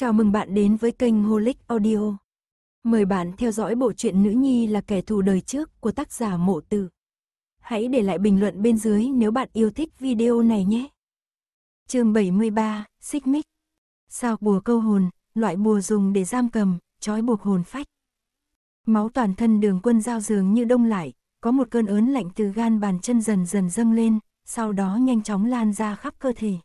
Chào mừng bạn đến với kênh Holic Audio. Mời bạn theo dõi bộ truyện Nữ Nhi là kẻ thù đời trước của tác giả Mộ Tử. Hãy để lại bình luận bên dưới nếu bạn yêu thích video này nhé. Chương 73, Xích Mích. Sao bùa câu hồn, loại bùa dùng để giam cầm, trói buộc hồn phách. Máu toàn thân Đường Quân giao dường như đông lại, có một cơn ớn lạnh từ gan bàn chân dần dần dâng lên, sau đó nhanh chóng lan ra khắp cơ thể.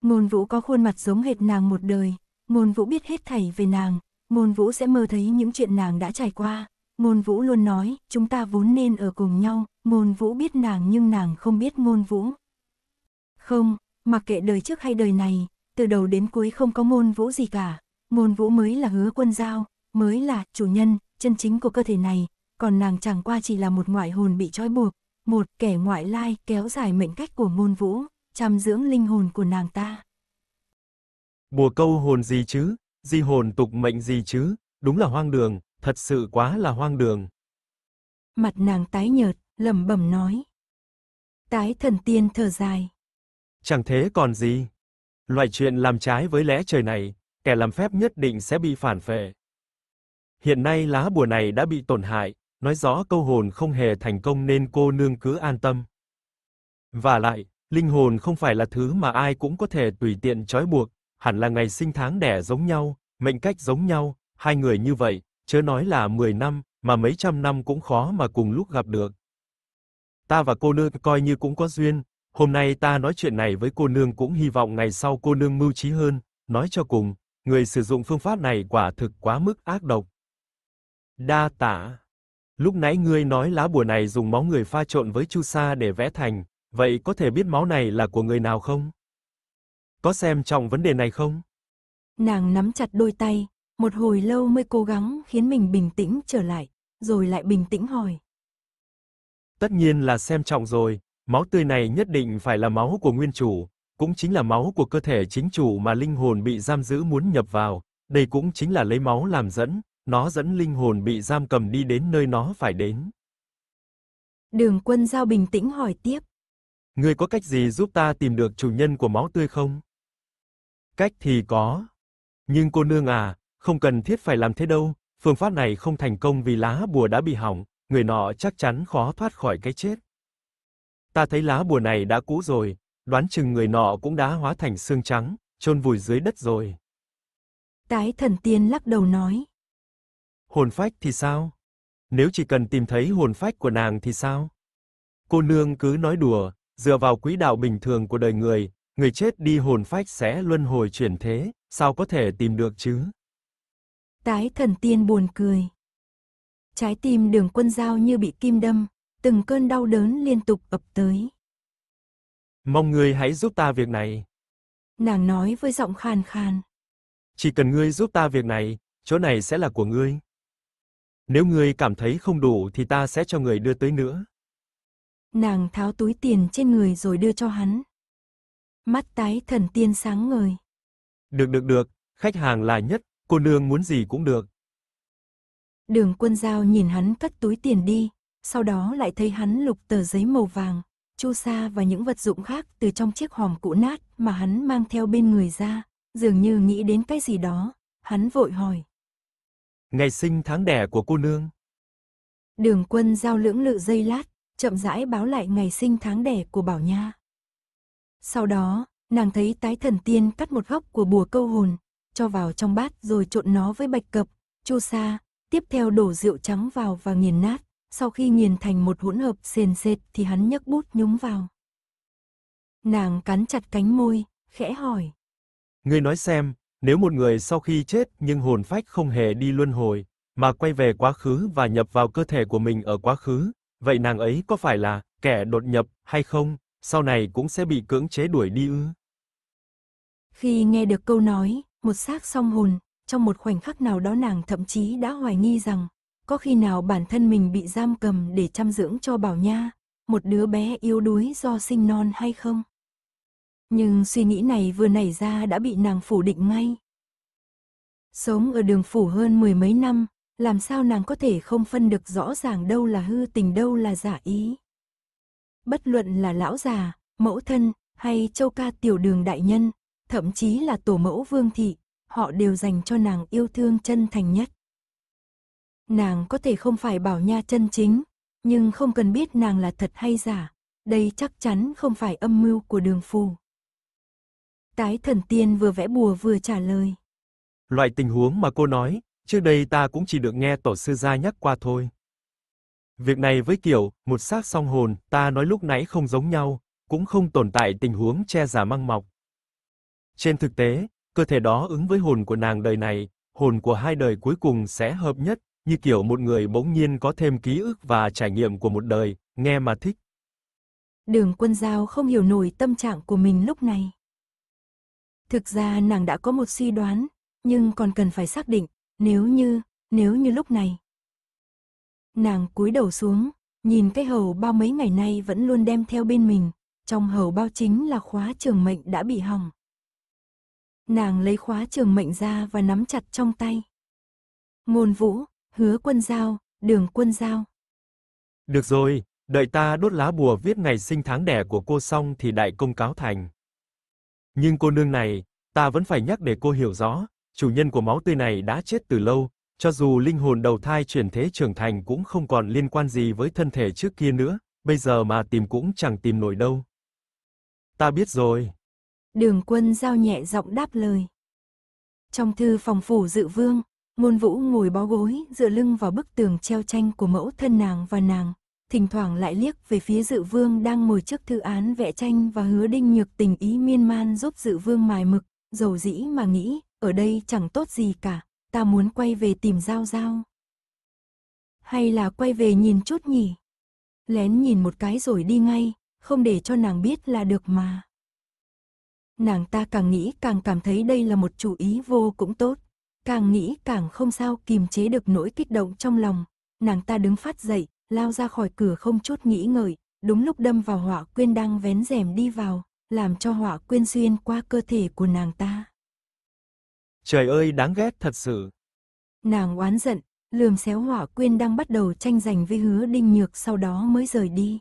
Ngôn Vũ có khuôn mặt giống hệt nàng một đời, Môn vũ biết hết thảy về nàng, Môn vũ sẽ mơ thấy những chuyện nàng đã trải qua. Môn vũ luôn nói, chúng ta vốn nên ở cùng nhau, Môn vũ biết nàng nhưng nàng không biết Môn vũ. Không, mặc kệ đời trước hay đời này, từ đầu đến cuối không có Môn vũ gì cả. Môn vũ mới là hứa quân giao, mới là chủ nhân, chân chính của cơ thể này, còn nàng chẳng qua chỉ là một ngoại hồn bị trói buộc, một kẻ ngoại lai kéo dài mệnh cách của Môn vũ, chăm dưỡng linh hồn của nàng ta. Bùa câu hồn gì chứ, di hồn tục mệnh gì chứ, đúng là hoang đường, thật sự quá là hoang đường. Mặt nàng tái nhợt, lẩm bẩm nói. Tái thần tiên thở dài. Chẳng thế còn gì. Loại chuyện làm trái với lẽ trời này, kẻ làm phép nhất định sẽ bị phản phệ. Hiện nay lá bùa này đã bị tổn hại, nói rõ câu hồn không hề thành công nên cô nương cứ an tâm. Và lại, linh hồn không phải là thứ mà ai cũng có thể tùy tiện trói buộc, hẳn là ngày sinh tháng đẻ giống nhau, mệnh cách giống nhau, hai người như vậy, chớ nói là 10 năm, mà mấy trăm năm cũng khó mà cùng lúc gặp được. Ta và cô nương coi như cũng có duyên, hôm nay ta nói chuyện này với cô nương cũng hy vọng ngày sau cô nương mưu trí hơn, nói cho cùng, người sử dụng phương pháp này quả thực quá mức ác độc. Đa tả. Lúc nãy ngươi nói lá bùa này dùng máu người pha trộn với chu sa để vẽ thành, vậy có thể biết máu này là của người nào không? có xem trọng vấn đề này không? Nàng nắm chặt đôi tay, một hồi lâu mới cố gắng khiến mình bình tĩnh trở lại, rồi lại bình tĩnh hỏi. Tất nhiên là xem trọng rồi, máu tươi này nhất định phải là máu của nguyên chủ, cũng chính là máu của cơ thể chính chủ mà linh hồn bị giam giữ muốn nhập vào, đây cũng chính là lấy máu làm dẫn, nó dẫn linh hồn bị giam cầm đi đến nơi nó phải đến. Đường Quân Giao bình tĩnh hỏi tiếp. người có cách gì giúp ta tìm được chủ nhân của máu tươi không? Cách thì có. Nhưng cô nương à, không cần thiết phải làm thế đâu, phương pháp này không thành công vì lá bùa đã bị hỏng, người nọ chắc chắn khó thoát khỏi cái chết. Ta thấy lá bùa này đã cũ rồi, đoán chừng người nọ cũng đã hóa thành xương trắng, chôn vùi dưới đất rồi. Tái thần tiên lắc đầu nói. Hồn phách thì sao? Nếu chỉ cần tìm thấy hồn phách của nàng thì sao? Cô nương cứ nói đùa, dựa vào quỹ đạo bình thường của đời người, người chết đi hồn phách sẽ luân hồi chuyển thế, sao có thể tìm được chứ? Tái thần tiên buồn cười. Trái tim đường quân giao như bị kim đâm, từng cơn đau đớn liên tục ập tới. Mong người hãy giúp ta việc này. Nàng nói với giọng khàn khàn. Chỉ cần ngươi giúp ta việc này, chỗ này sẽ là của ngươi. Nếu ngươi cảm thấy không đủ thì ta sẽ cho người đưa tới nữa. Nàng tháo túi tiền trên người rồi đưa cho hắn mắt tái thần tiên sáng ngời. Được được được, khách hàng là nhất, cô nương muốn gì cũng được. Đường quân giao nhìn hắn cất túi tiền đi, sau đó lại thấy hắn lục tờ giấy màu vàng, chu sa và những vật dụng khác từ trong chiếc hòm cũ nát mà hắn mang theo bên người ra, dường như nghĩ đến cái gì đó, hắn vội hỏi. Ngày sinh tháng đẻ của cô nương. Đường quân giao lưỡng lự dây lát, chậm rãi báo lại ngày sinh tháng đẻ của Bảo Nha. Sau đó, nàng thấy tái thần tiên cắt một góc của bùa câu hồn, cho vào trong bát rồi trộn nó với bạch cập, chu sa, tiếp theo đổ rượu trắng vào và nghiền nát, sau khi nghiền thành một hỗn hợp sền sệt thì hắn nhấc bút nhúng vào. Nàng cắn chặt cánh môi, khẽ hỏi. người nói xem, nếu một người sau khi chết nhưng hồn phách không hề đi luân hồi, mà quay về quá khứ và nhập vào cơ thể của mình ở quá khứ, vậy nàng ấy có phải là kẻ đột nhập hay không? sau này cũng sẽ bị cưỡng chế đuổi đi ư? Khi nghe được câu nói, một xác song hồn, trong một khoảnh khắc nào đó nàng thậm chí đã hoài nghi rằng, có khi nào bản thân mình bị giam cầm để chăm dưỡng cho Bảo Nha, một đứa bé yếu đuối do sinh non hay không? Nhưng suy nghĩ này vừa nảy ra đã bị nàng phủ định ngay. Sống ở đường phủ hơn mười mấy năm, làm sao nàng có thể không phân được rõ ràng đâu là hư tình đâu là giả ý bất luận là lão già, mẫu thân hay châu ca tiểu đường đại nhân, thậm chí là tổ mẫu vương thị, họ đều dành cho nàng yêu thương chân thành nhất. Nàng có thể không phải bảo nha chân chính, nhưng không cần biết nàng là thật hay giả, đây chắc chắn không phải âm mưu của đường phù. Tái thần tiên vừa vẽ bùa vừa trả lời. Loại tình huống mà cô nói, trước đây ta cũng chỉ được nghe tổ sư gia nhắc qua thôi. Việc này với kiểu, một xác song hồn, ta nói lúc nãy không giống nhau, cũng không tồn tại tình huống che giả măng mọc. Trên thực tế, cơ thể đó ứng với hồn của nàng đời này, hồn của hai đời cuối cùng sẽ hợp nhất, như kiểu một người bỗng nhiên có thêm ký ức và trải nghiệm của một đời, nghe mà thích. Đường quân giao không hiểu nổi tâm trạng của mình lúc này. Thực ra nàng đã có một suy đoán, nhưng còn cần phải xác định, nếu như, nếu như lúc này, nàng cúi đầu xuống, nhìn cái hầu bao mấy ngày nay vẫn luôn đem theo bên mình, trong hầu bao chính là khóa trường mệnh đã bị hỏng. Nàng lấy khóa trường mệnh ra và nắm chặt trong tay. Ngôn vũ, hứa quân giao, đường quân giao. Được rồi, đợi ta đốt lá bùa viết ngày sinh tháng đẻ của cô xong thì đại công cáo thành. Nhưng cô nương này, ta vẫn phải nhắc để cô hiểu rõ, chủ nhân của máu tươi này đã chết từ lâu, cho dù linh hồn đầu thai chuyển thế trưởng thành cũng không còn liên quan gì với thân thể trước kia nữa, bây giờ mà tìm cũng chẳng tìm nổi đâu. Ta biết rồi. Đường quân giao nhẹ giọng đáp lời. Trong thư phòng phủ dự vương, Môn vũ ngồi bó gối dựa lưng vào bức tường treo tranh của mẫu thân nàng và nàng, thỉnh thoảng lại liếc về phía dự vương đang ngồi trước thư án vẽ tranh và hứa đinh nhược tình ý miên man giúp dự vương mài mực, dầu dĩ mà nghĩ, ở đây chẳng tốt gì cả ta muốn quay về tìm Giao Giao. Hay là quay về nhìn chút nhỉ? Lén nhìn một cái rồi đi ngay, không để cho nàng biết là được mà. Nàng ta càng nghĩ càng cảm thấy đây là một chủ ý vô cũng tốt, càng nghĩ càng không sao kìm chế được nỗi kích động trong lòng, nàng ta đứng phát dậy, lao ra khỏi cửa không chút nghĩ ngợi, đúng lúc đâm vào họa quyên đang vén rèm đi vào, làm cho họa quyên xuyên qua cơ thể của nàng ta. Trời ơi đáng ghét thật sự. Nàng oán giận, lườm xéo hỏa quyên đang bắt đầu tranh giành với hứa đinh nhược sau đó mới rời đi.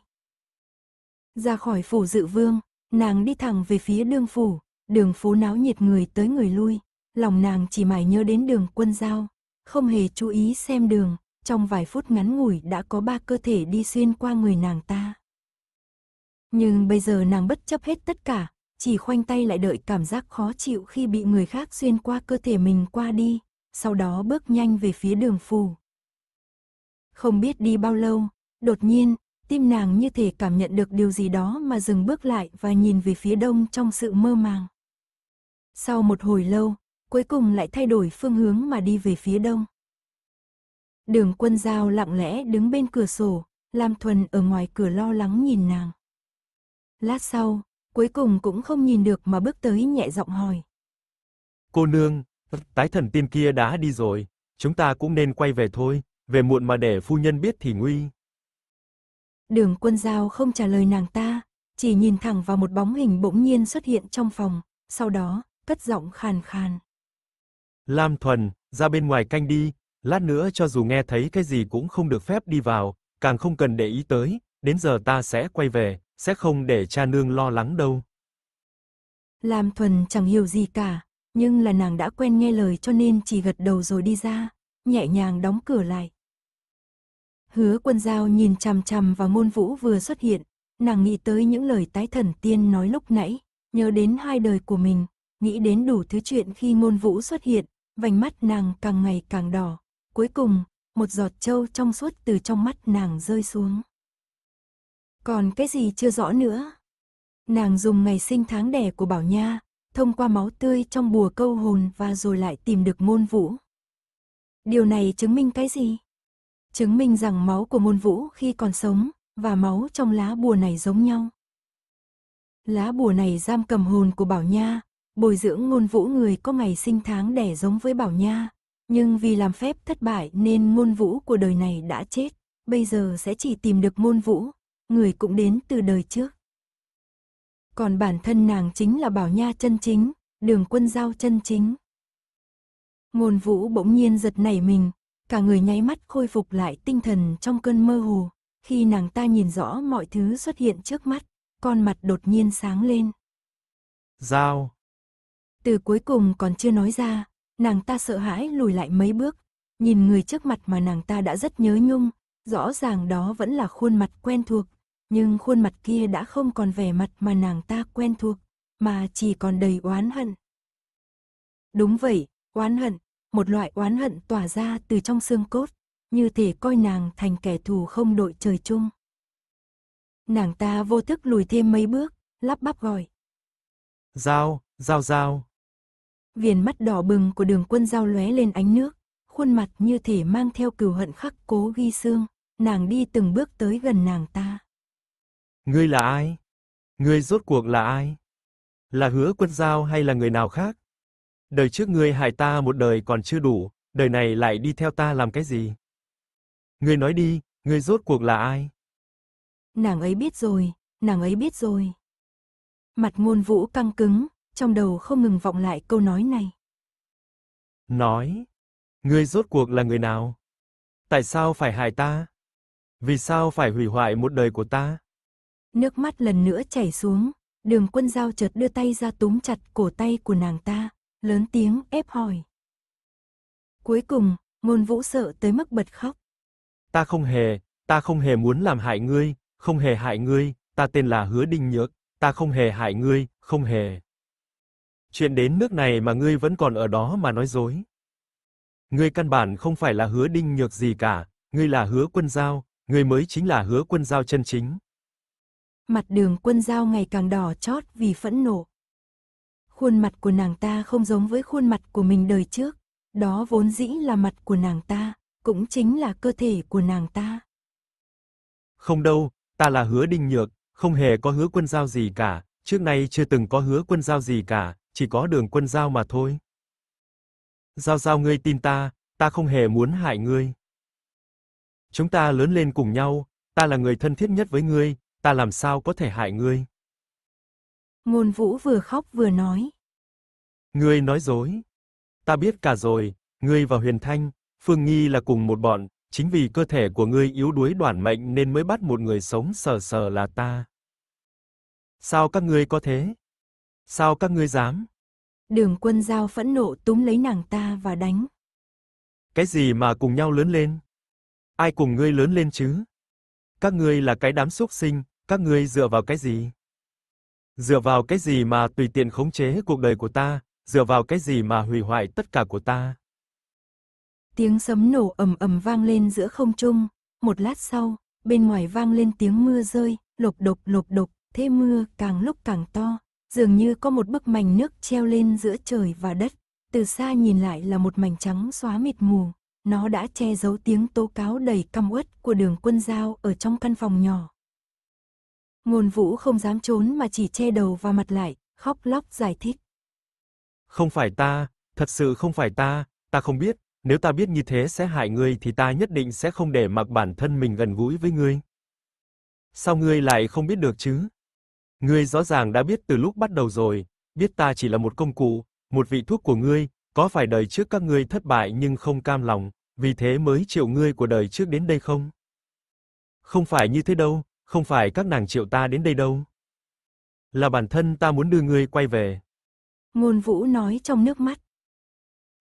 Ra khỏi phủ dự vương, nàng đi thẳng về phía đương phủ, đường phố náo nhiệt người tới người lui, lòng nàng chỉ mải nhớ đến đường quân giao, không hề chú ý xem đường, trong vài phút ngắn ngủi đã có ba cơ thể đi xuyên qua người nàng ta. Nhưng bây giờ nàng bất chấp hết tất cả, chỉ khoanh tay lại đợi cảm giác khó chịu khi bị người khác xuyên qua cơ thể mình qua đi, sau đó bước nhanh về phía đường phù. Không biết đi bao lâu, đột nhiên, tim nàng như thể cảm nhận được điều gì đó mà dừng bước lại và nhìn về phía đông trong sự mơ màng. Sau một hồi lâu, cuối cùng lại thay đổi phương hướng mà đi về phía đông. Đường quân giao lặng lẽ đứng bên cửa sổ, Lam Thuần ở ngoài cửa lo lắng nhìn nàng. Lát sau, cuối cùng cũng không nhìn được mà bước tới nhẹ giọng hỏi. Cô nương, tái thần tiên kia đã đi rồi, chúng ta cũng nên quay về thôi, về muộn mà để phu nhân biết thì nguy. Đường quân giao không trả lời nàng ta, chỉ nhìn thẳng vào một bóng hình bỗng nhiên xuất hiện trong phòng, sau đó, cất giọng khàn khàn. Lam Thuần, ra bên ngoài canh đi, lát nữa cho dù nghe thấy cái gì cũng không được phép đi vào, càng không cần để ý tới, đến giờ ta sẽ quay về sẽ không để cha nương lo lắng đâu. Lam Thuần chẳng hiểu gì cả, nhưng là nàng đã quen nghe lời cho nên chỉ gật đầu rồi đi ra, nhẹ nhàng đóng cửa lại. Hứa quân giao nhìn chằm chằm vào môn vũ vừa xuất hiện, nàng nghĩ tới những lời tái thần tiên nói lúc nãy, nhớ đến hai đời của mình, nghĩ đến đủ thứ chuyện khi môn vũ xuất hiện, vành mắt nàng càng ngày càng đỏ. Cuối cùng, một giọt trâu trong suốt từ trong mắt nàng rơi xuống. Còn cái gì chưa rõ nữa? Nàng dùng ngày sinh tháng đẻ của Bảo Nha, thông qua máu tươi trong bùa câu hồn và rồi lại tìm được môn vũ. Điều này chứng minh cái gì? Chứng minh rằng máu của môn vũ khi còn sống, và máu trong lá bùa này giống nhau. Lá bùa này giam cầm hồn của Bảo Nha, bồi dưỡng ngôn vũ người có ngày sinh tháng đẻ giống với Bảo Nha, nhưng vì làm phép thất bại nên ngôn vũ của đời này đã chết, bây giờ sẽ chỉ tìm được ngôn vũ, người cũng đến từ đời trước. Còn bản thân nàng chính là Bảo Nha chân chính, đường quân giao chân chính. Ngôn vũ bỗng nhiên giật nảy mình, cả người nháy mắt khôi phục lại tinh thần trong cơn mơ hồ, khi nàng ta nhìn rõ mọi thứ xuất hiện trước mắt, con mặt đột nhiên sáng lên. Giao. Từ cuối cùng còn chưa nói ra, nàng ta sợ hãi lùi lại mấy bước, nhìn người trước mặt mà nàng ta đã rất nhớ nhung, rõ ràng đó vẫn là khuôn mặt quen thuộc nhưng khuôn mặt kia đã không còn vẻ mặt mà nàng ta quen thuộc, mà chỉ còn đầy oán hận. Đúng vậy, oán hận, một loại oán hận tỏa ra từ trong xương cốt, như thể coi nàng thành kẻ thù không đội trời chung. Nàng ta vô thức lùi thêm mấy bước, lắp bắp gọi. Giao, giao giao. Viền mắt đỏ bừng của đường quân giao lóe lên ánh nước, khuôn mặt như thể mang theo cừu hận khắc cố ghi xương, nàng đi từng bước tới gần nàng ta. Ngươi là ai? Ngươi rốt cuộc là ai? Là Hứa Quân Giao hay là người nào khác? Đời trước ngươi hại ta một đời còn chưa đủ, đời này lại đi theo ta làm cái gì? Ngươi nói đi, ngươi rốt cuộc là ai? Nàng ấy biết rồi, nàng ấy biết rồi. Mặt Ngôn Vũ căng cứng, trong đầu không ngừng vọng lại câu nói này. Nói, ngươi rốt cuộc là người nào? Tại sao phải hại ta? Vì sao phải hủy hoại một đời của ta? Nước mắt lần nữa chảy xuống, đường quân giao chợt đưa tay ra túm chặt cổ tay của nàng ta, lớn tiếng ép hỏi. Cuối cùng, ngôn vũ sợ tới mức bật khóc. Ta không hề, ta không hề muốn làm hại ngươi, không hề hại ngươi, ta tên là Hứa Đinh Nhược, ta không hề hại ngươi, không hề. Chuyện đến nước này mà ngươi vẫn còn ở đó mà nói dối. Ngươi căn bản không phải là Hứa Đinh Nhược gì cả, ngươi là Hứa Quân Giao, ngươi mới chính là Hứa Quân Giao chân chính mặt đường quân dao ngày càng đỏ chót vì phẫn nộ. Khuôn mặt của nàng ta không giống với khuôn mặt của mình đời trước, đó vốn dĩ là mặt của nàng ta, cũng chính là cơ thể của nàng ta. Không đâu, ta là hứa đinh nhược, không hề có hứa quân giao gì cả, trước nay chưa từng có hứa quân giao gì cả, chỉ có đường quân giao mà thôi. Giao giao ngươi tin ta, ta không hề muốn hại ngươi. Chúng ta lớn lên cùng nhau, ta là người thân thiết nhất với ngươi, ta làm sao có thể hại ngươi? Ngôn vũ vừa khóc vừa nói. Ngươi nói dối. Ta biết cả rồi, ngươi và Huyền Thanh, Phương Nghi là cùng một bọn, chính vì cơ thể của ngươi yếu đuối đoản mệnh nên mới bắt một người sống sờ sờ là ta. Sao các ngươi có thế? Sao các ngươi dám? Đường quân giao phẫn nộ túm lấy nàng ta và đánh. Cái gì mà cùng nhau lớn lên? Ai cùng ngươi lớn lên chứ? Các ngươi là cái đám xuất sinh, các ngươi dựa vào cái gì? Dựa vào cái gì mà tùy tiện khống chế cuộc đời của ta, dựa vào cái gì mà hủy hoại tất cả của ta? Tiếng sấm nổ ầm ầm vang lên giữa không trung, một lát sau, bên ngoài vang lên tiếng mưa rơi, lộp độp lộp độp, thế mưa càng lúc càng to, dường như có một bức mảnh nước treo lên giữa trời và đất. Từ xa nhìn lại là một mảnh trắng xóa mịt mù, nó đã che giấu tiếng tố cáo đầy căm uất của đường quân giao ở trong căn phòng nhỏ. Ngôn vũ không dám trốn mà chỉ che đầu và mặt lại, khóc lóc giải thích. Không phải ta, thật sự không phải ta, ta không biết, nếu ta biết như thế sẽ hại ngươi thì ta nhất định sẽ không để mặc bản thân mình gần gũi với ngươi. Sao ngươi lại không biết được chứ? Ngươi rõ ràng đã biết từ lúc bắt đầu rồi, biết ta chỉ là một công cụ, một vị thuốc của ngươi, có phải đời trước các ngươi thất bại nhưng không cam lòng, vì thế mới chịu ngươi của đời trước đến đây không? Không phải như thế đâu, không phải các nàng triệu ta đến đây đâu. Là bản thân ta muốn đưa ngươi quay về. Ngôn vũ nói trong nước mắt.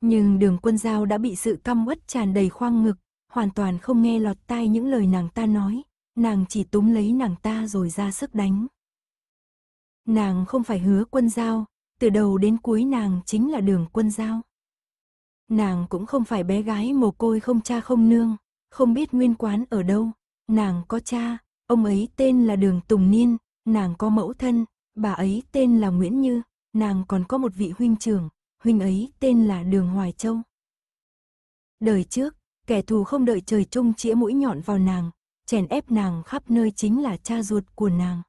Nhưng đường quân giao đã bị sự căm uất tràn đầy khoang ngực, hoàn toàn không nghe lọt tai những lời nàng ta nói, nàng chỉ túm lấy nàng ta rồi ra sức đánh. Nàng không phải hứa quân giao, từ đầu đến cuối nàng chính là đường quân giao. Nàng cũng không phải bé gái mồ côi không cha không nương, không biết nguyên quán ở đâu, nàng có cha, Ông ấy tên là Đường Tùng Niên, nàng có mẫu thân, bà ấy tên là Nguyễn Như, nàng còn có một vị huynh trưởng, huynh ấy tên là Đường Hoài Châu. Đời trước, kẻ thù không đợi trời trung chĩa mũi nhọn vào nàng, chèn ép nàng khắp nơi chính là cha ruột của nàng.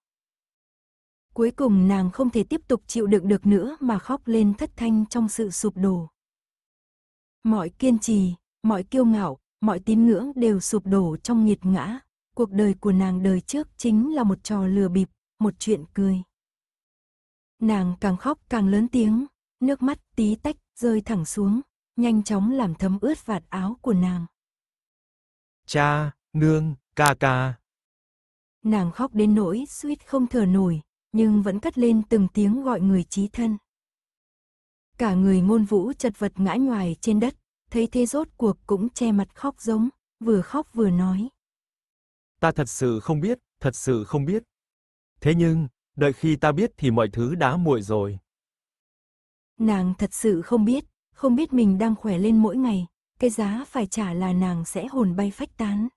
Cuối cùng nàng không thể tiếp tục chịu đựng được nữa mà khóc lên thất thanh trong sự sụp đổ. Mọi kiên trì, mọi kiêu ngạo, mọi tín ngưỡng đều sụp đổ trong nghiệt ngã, cuộc đời của nàng đời trước chính là một trò lừa bịp, một chuyện cười. Nàng càng khóc càng lớn tiếng, nước mắt tí tách rơi thẳng xuống, nhanh chóng làm thấm ướt vạt áo của nàng. Cha, nương, ca ca. Nàng khóc đến nỗi suýt không thở nổi, nhưng vẫn cất lên từng tiếng gọi người trí thân. Cả người ngôn vũ chật vật ngã ngoài trên đất, thấy thế rốt cuộc cũng che mặt khóc giống, vừa khóc vừa nói ta thật sự không biết, thật sự không biết. Thế nhưng, đợi khi ta biết thì mọi thứ đã muộn rồi. Nàng thật sự không biết, không biết mình đang khỏe lên mỗi ngày, cái giá phải trả là nàng sẽ hồn bay phách tán.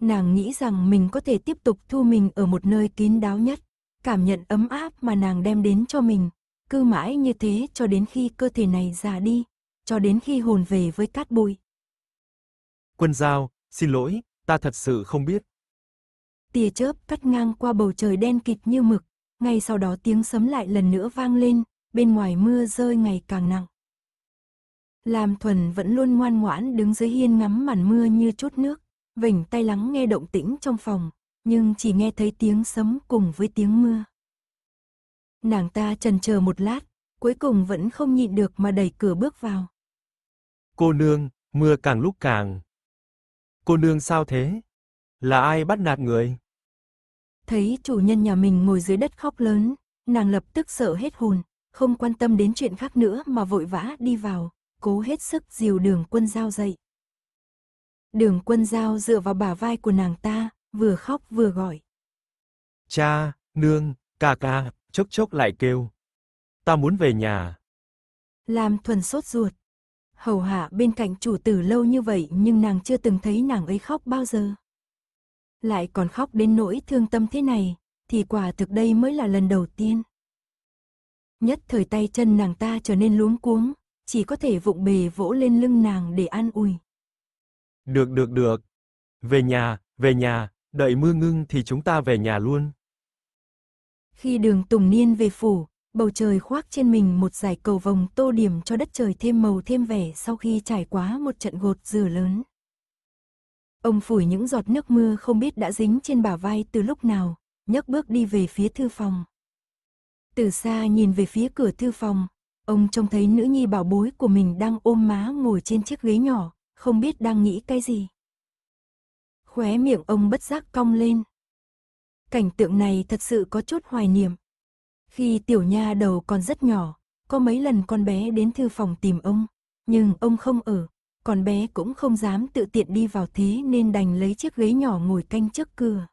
Nàng nghĩ rằng mình có thể tiếp tục thu mình ở một nơi kín đáo nhất, cảm nhận ấm áp mà nàng đem đến cho mình, cứ mãi như thế cho đến khi cơ thể này già đi, cho đến khi hồn về với cát bụi. Quân Giao, xin lỗi, Ta thật sự không biết. Tia chớp cắt ngang qua bầu trời đen kịt như mực, ngay sau đó tiếng sấm lại lần nữa vang lên, bên ngoài mưa rơi ngày càng nặng. Làm thuần vẫn luôn ngoan ngoãn đứng dưới hiên ngắm màn mưa như chút nước, vỉnh tay lắng nghe động tĩnh trong phòng, nhưng chỉ nghe thấy tiếng sấm cùng với tiếng mưa. Nàng ta trần chờ một lát, cuối cùng vẫn không nhịn được mà đẩy cửa bước vào. Cô nương, mưa càng lúc càng. Cô nương sao thế? Là ai bắt nạt người? Thấy chủ nhân nhà mình ngồi dưới đất khóc lớn, nàng lập tức sợ hết hồn, không quan tâm đến chuyện khác nữa mà vội vã đi vào, cố hết sức dìu đường quân giao dậy. Đường quân giao dựa vào bả vai của nàng ta, vừa khóc vừa gọi. Cha, nương, ca ca, chốc chốc lại kêu. Ta muốn về nhà. Làm thuần sốt ruột, hầu hạ bên cạnh chủ tử lâu như vậy nhưng nàng chưa từng thấy nàng ấy khóc bao giờ. Lại còn khóc đến nỗi thương tâm thế này, thì quả thực đây mới là lần đầu tiên. Nhất thời tay chân nàng ta trở nên luống cuống, chỉ có thể vụng bề vỗ lên lưng nàng để an ủi. Được được được, về nhà, về nhà, đợi mưa ngưng thì chúng ta về nhà luôn. Khi đường Tùng Niên về phủ, bầu trời khoác trên mình một dải cầu vồng tô điểm cho đất trời thêm màu thêm vẻ sau khi trải qua một trận gột rửa lớn. Ông phủi những giọt nước mưa không biết đã dính trên bả vai từ lúc nào, nhấc bước đi về phía thư phòng. Từ xa nhìn về phía cửa thư phòng, ông trông thấy nữ nhi bảo bối của mình đang ôm má ngồi trên chiếc ghế nhỏ, không biết đang nghĩ cái gì. Khóe miệng ông bất giác cong lên. Cảnh tượng này thật sự có chút hoài niệm, khi tiểu nha đầu còn rất nhỏ, có mấy lần con bé đến thư phòng tìm ông, nhưng ông không ở, con bé cũng không dám tự tiện đi vào thế nên đành lấy chiếc ghế nhỏ ngồi canh trước cửa.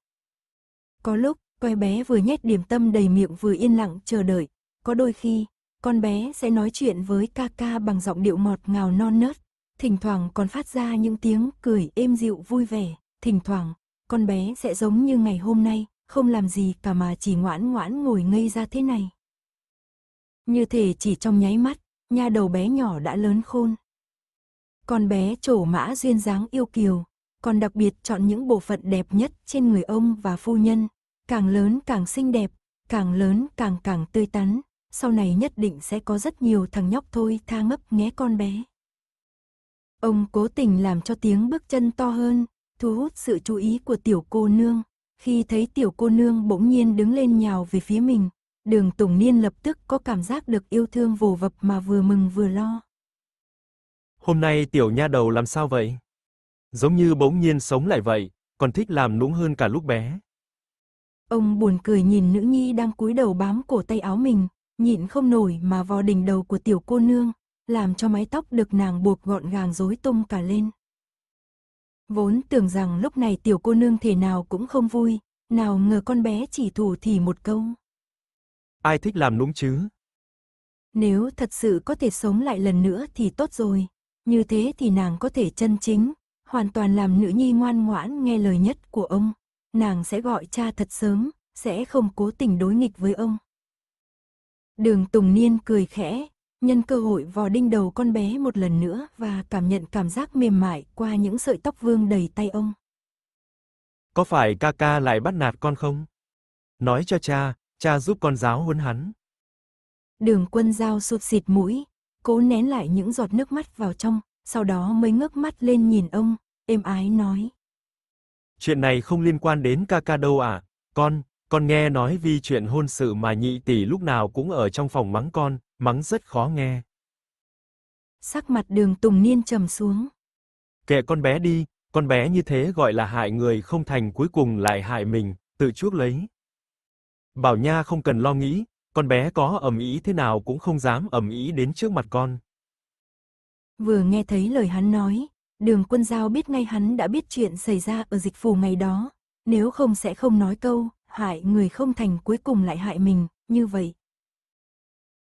Có lúc, coi bé vừa nhét điểm tâm đầy miệng vừa yên lặng chờ đợi, có đôi khi, con bé sẽ nói chuyện với ca ca bằng giọng điệu mọt ngào non nớt, thỉnh thoảng còn phát ra những tiếng cười êm dịu vui vẻ, thỉnh thoảng, con bé sẽ giống như ngày hôm nay, không làm gì cả mà chỉ ngoãn ngoãn ngồi ngây ra thế này. Như thể chỉ trong nháy mắt, nha đầu bé nhỏ đã lớn khôn. Con bé trổ mã duyên dáng yêu kiều, còn đặc biệt chọn những bộ phận đẹp nhất trên người ông và phu nhân, càng lớn càng xinh đẹp, càng lớn càng càng tươi tắn, sau này nhất định sẽ có rất nhiều thằng nhóc thôi tha ngấp nghé con bé. Ông cố tình làm cho tiếng bước chân to hơn, thu hút sự chú ý của tiểu cô nương. Khi thấy tiểu cô nương bỗng nhiên đứng lên nhào về phía mình, đường Tùng Niên lập tức có cảm giác được yêu thương vồ vập mà vừa mừng vừa lo. Hôm nay tiểu nha đầu làm sao vậy? Giống như bỗng nhiên sống lại vậy, còn thích làm nũng hơn cả lúc bé. Ông buồn cười nhìn nữ nhi đang cúi đầu bám cổ tay áo mình, nhịn không nổi mà vò đỉnh đầu của tiểu cô nương, làm cho mái tóc được nàng buộc gọn gàng rối tung cả lên. Vốn tưởng rằng lúc này tiểu cô nương thể nào cũng không vui, nào ngờ con bé chỉ thủ thì một câu. Ai thích làm nũng chứ? Nếu thật sự có thể sống lại lần nữa thì tốt rồi, như thế thì nàng có thể chân chính, hoàn toàn làm nữ nhi ngoan ngoãn nghe lời nhất của ông. Nàng sẽ gọi cha thật sớm, sẽ không cố tình đối nghịch với ông. Đường Tùng Niên cười khẽ, nhân cơ hội vò đinh đầu con bé một lần nữa và cảm nhận cảm giác mềm mại qua những sợi tóc vương đầy tay ông. Có phải ca ca lại bắt nạt con không? Nói cho cha, cha giúp con giáo huấn hắn. Đường quân dao sụt xịt mũi, cố nén lại những giọt nước mắt vào trong, sau đó mới ngước mắt lên nhìn ông, êm ái nói. Chuyện này không liên quan đến ca ca đâu à, con, con nghe nói vì chuyện hôn sự mà nhị tỷ lúc nào cũng ở trong phòng mắng con, mắng rất khó nghe. Sắc mặt đường Tùng Niên trầm xuống. Kệ con bé đi, con bé như thế gọi là hại người không thành cuối cùng lại hại mình, tự chuốc lấy. Bảo Nha không cần lo nghĩ, con bé có ầm ý thế nào cũng không dám ầm ý đến trước mặt con. Vừa nghe thấy lời hắn nói, đường quân giao biết ngay hắn đã biết chuyện xảy ra ở dịch phủ ngày đó, nếu không sẽ không nói câu, hại người không thành cuối cùng lại hại mình, như vậy.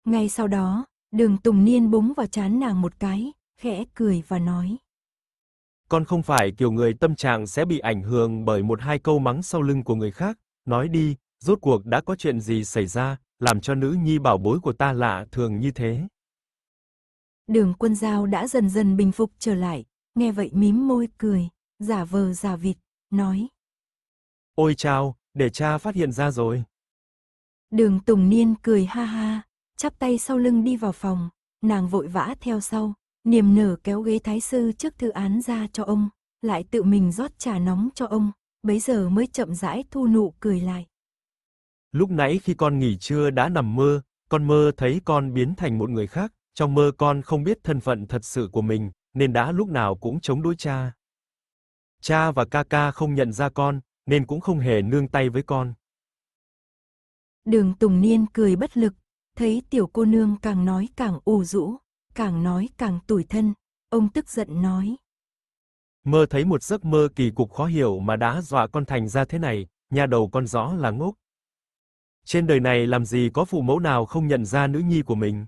Ngay sau đó, đường Tùng Niên búng vào chán nàng một cái, khẽ cười và nói. Con không phải kiểu người tâm trạng sẽ bị ảnh hưởng bởi một hai câu mắng sau lưng của người khác, nói đi, rốt cuộc đã có chuyện gì xảy ra, làm cho nữ nhi bảo bối của ta lạ thường như thế. Đường quân giao đã dần dần bình phục trở lại, nghe vậy mím môi cười, giả vờ giả vịt, nói. Ôi chao, để cha phát hiện ra rồi. Đường Tùng Niên cười ha ha, chắp tay sau lưng đi vào phòng, nàng vội vã theo sau, niềm nở kéo ghế thái sư trước thư án ra cho ông, lại tự mình rót trà nóng cho ông, bấy giờ mới chậm rãi thu nụ cười lại. Lúc nãy khi con nghỉ trưa đã nằm mơ, con mơ thấy con biến thành một người khác, trong mơ con không biết thân phận thật sự của mình, nên đã lúc nào cũng chống đối cha. Cha và ca ca không nhận ra con, nên cũng không hề nương tay với con. Đường Tùng Niên cười bất lực, thấy tiểu cô nương càng nói càng u rũ, càng nói càng tủi thân, ông tức giận nói. Mơ thấy một giấc mơ kỳ cục khó hiểu mà đã dọa con thành ra thế này, nhà đầu con rõ là ngốc. Trên đời này làm gì có phụ mẫu nào không nhận ra nữ nhi của mình.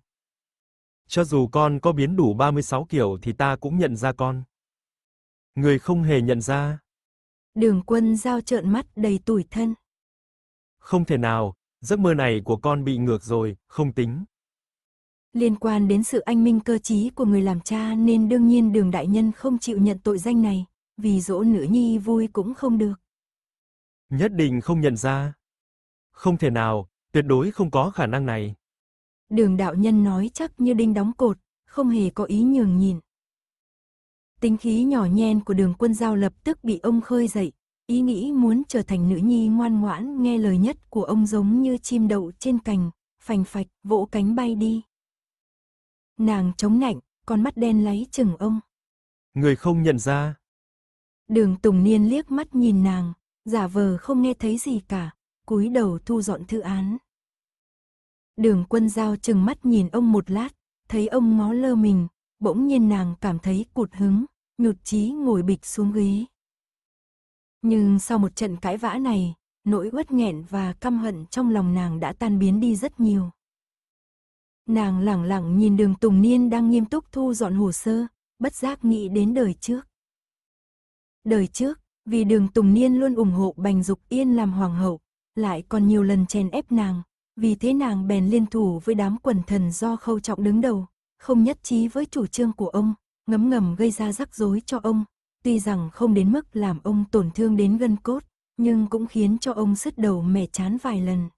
Cho dù con có biến đủ 36 kiểu thì ta cũng nhận ra con. Người không hề nhận ra. Đường quân giao trợn mắt đầy tủi thân. Không thể nào, giấc mơ này của con bị ngược rồi, không tính. Liên quan đến sự anh minh cơ trí của người làm cha nên đương nhiên đường đại nhân không chịu nhận tội danh này, vì dỗ nữ nhi vui cũng không được. Nhất định không nhận ra. Không thể nào, tuyệt đối không có khả năng này. Đường đạo nhân nói chắc như đinh đóng cột, không hề có ý nhường nhìn. Tính khí nhỏ nhen của đường quân giao lập tức bị ông khơi dậy, ý nghĩ muốn trở thành nữ nhi ngoan ngoãn nghe lời nhất của ông giống như chim đậu trên cành, phành phạch, vỗ cánh bay đi. Nàng chống nạnh, con mắt đen lấy chừng ông. Người không nhận ra. Đường Tùng Niên liếc mắt nhìn nàng, giả vờ không nghe thấy gì cả, cúi đầu thu dọn thư án. Đường quân giao chừng mắt nhìn ông một lát, thấy ông ngó lơ mình, bỗng nhiên nàng cảm thấy cụt hứng, nhụt chí ngồi bịch xuống ghế. Nhưng sau một trận cãi vã này, nỗi uất nghẹn và căm hận trong lòng nàng đã tan biến đi rất nhiều. Nàng lẳng lặng nhìn đường Tùng Niên đang nghiêm túc thu dọn hồ sơ, bất giác nghĩ đến đời trước. Đời trước, vì đường Tùng Niên luôn ủng hộ Bành Dục Yên làm hoàng hậu, lại còn nhiều lần chèn ép nàng, vì thế nàng bèn liên thủ với đám quần thần do khâu trọng đứng đầu, không nhất trí với chủ trương của ông, ngấm ngầm gây ra rắc rối cho ông, tuy rằng không đến mức làm ông tổn thương đến gân cốt, nhưng cũng khiến cho ông sứt đầu mẻ chán vài lần.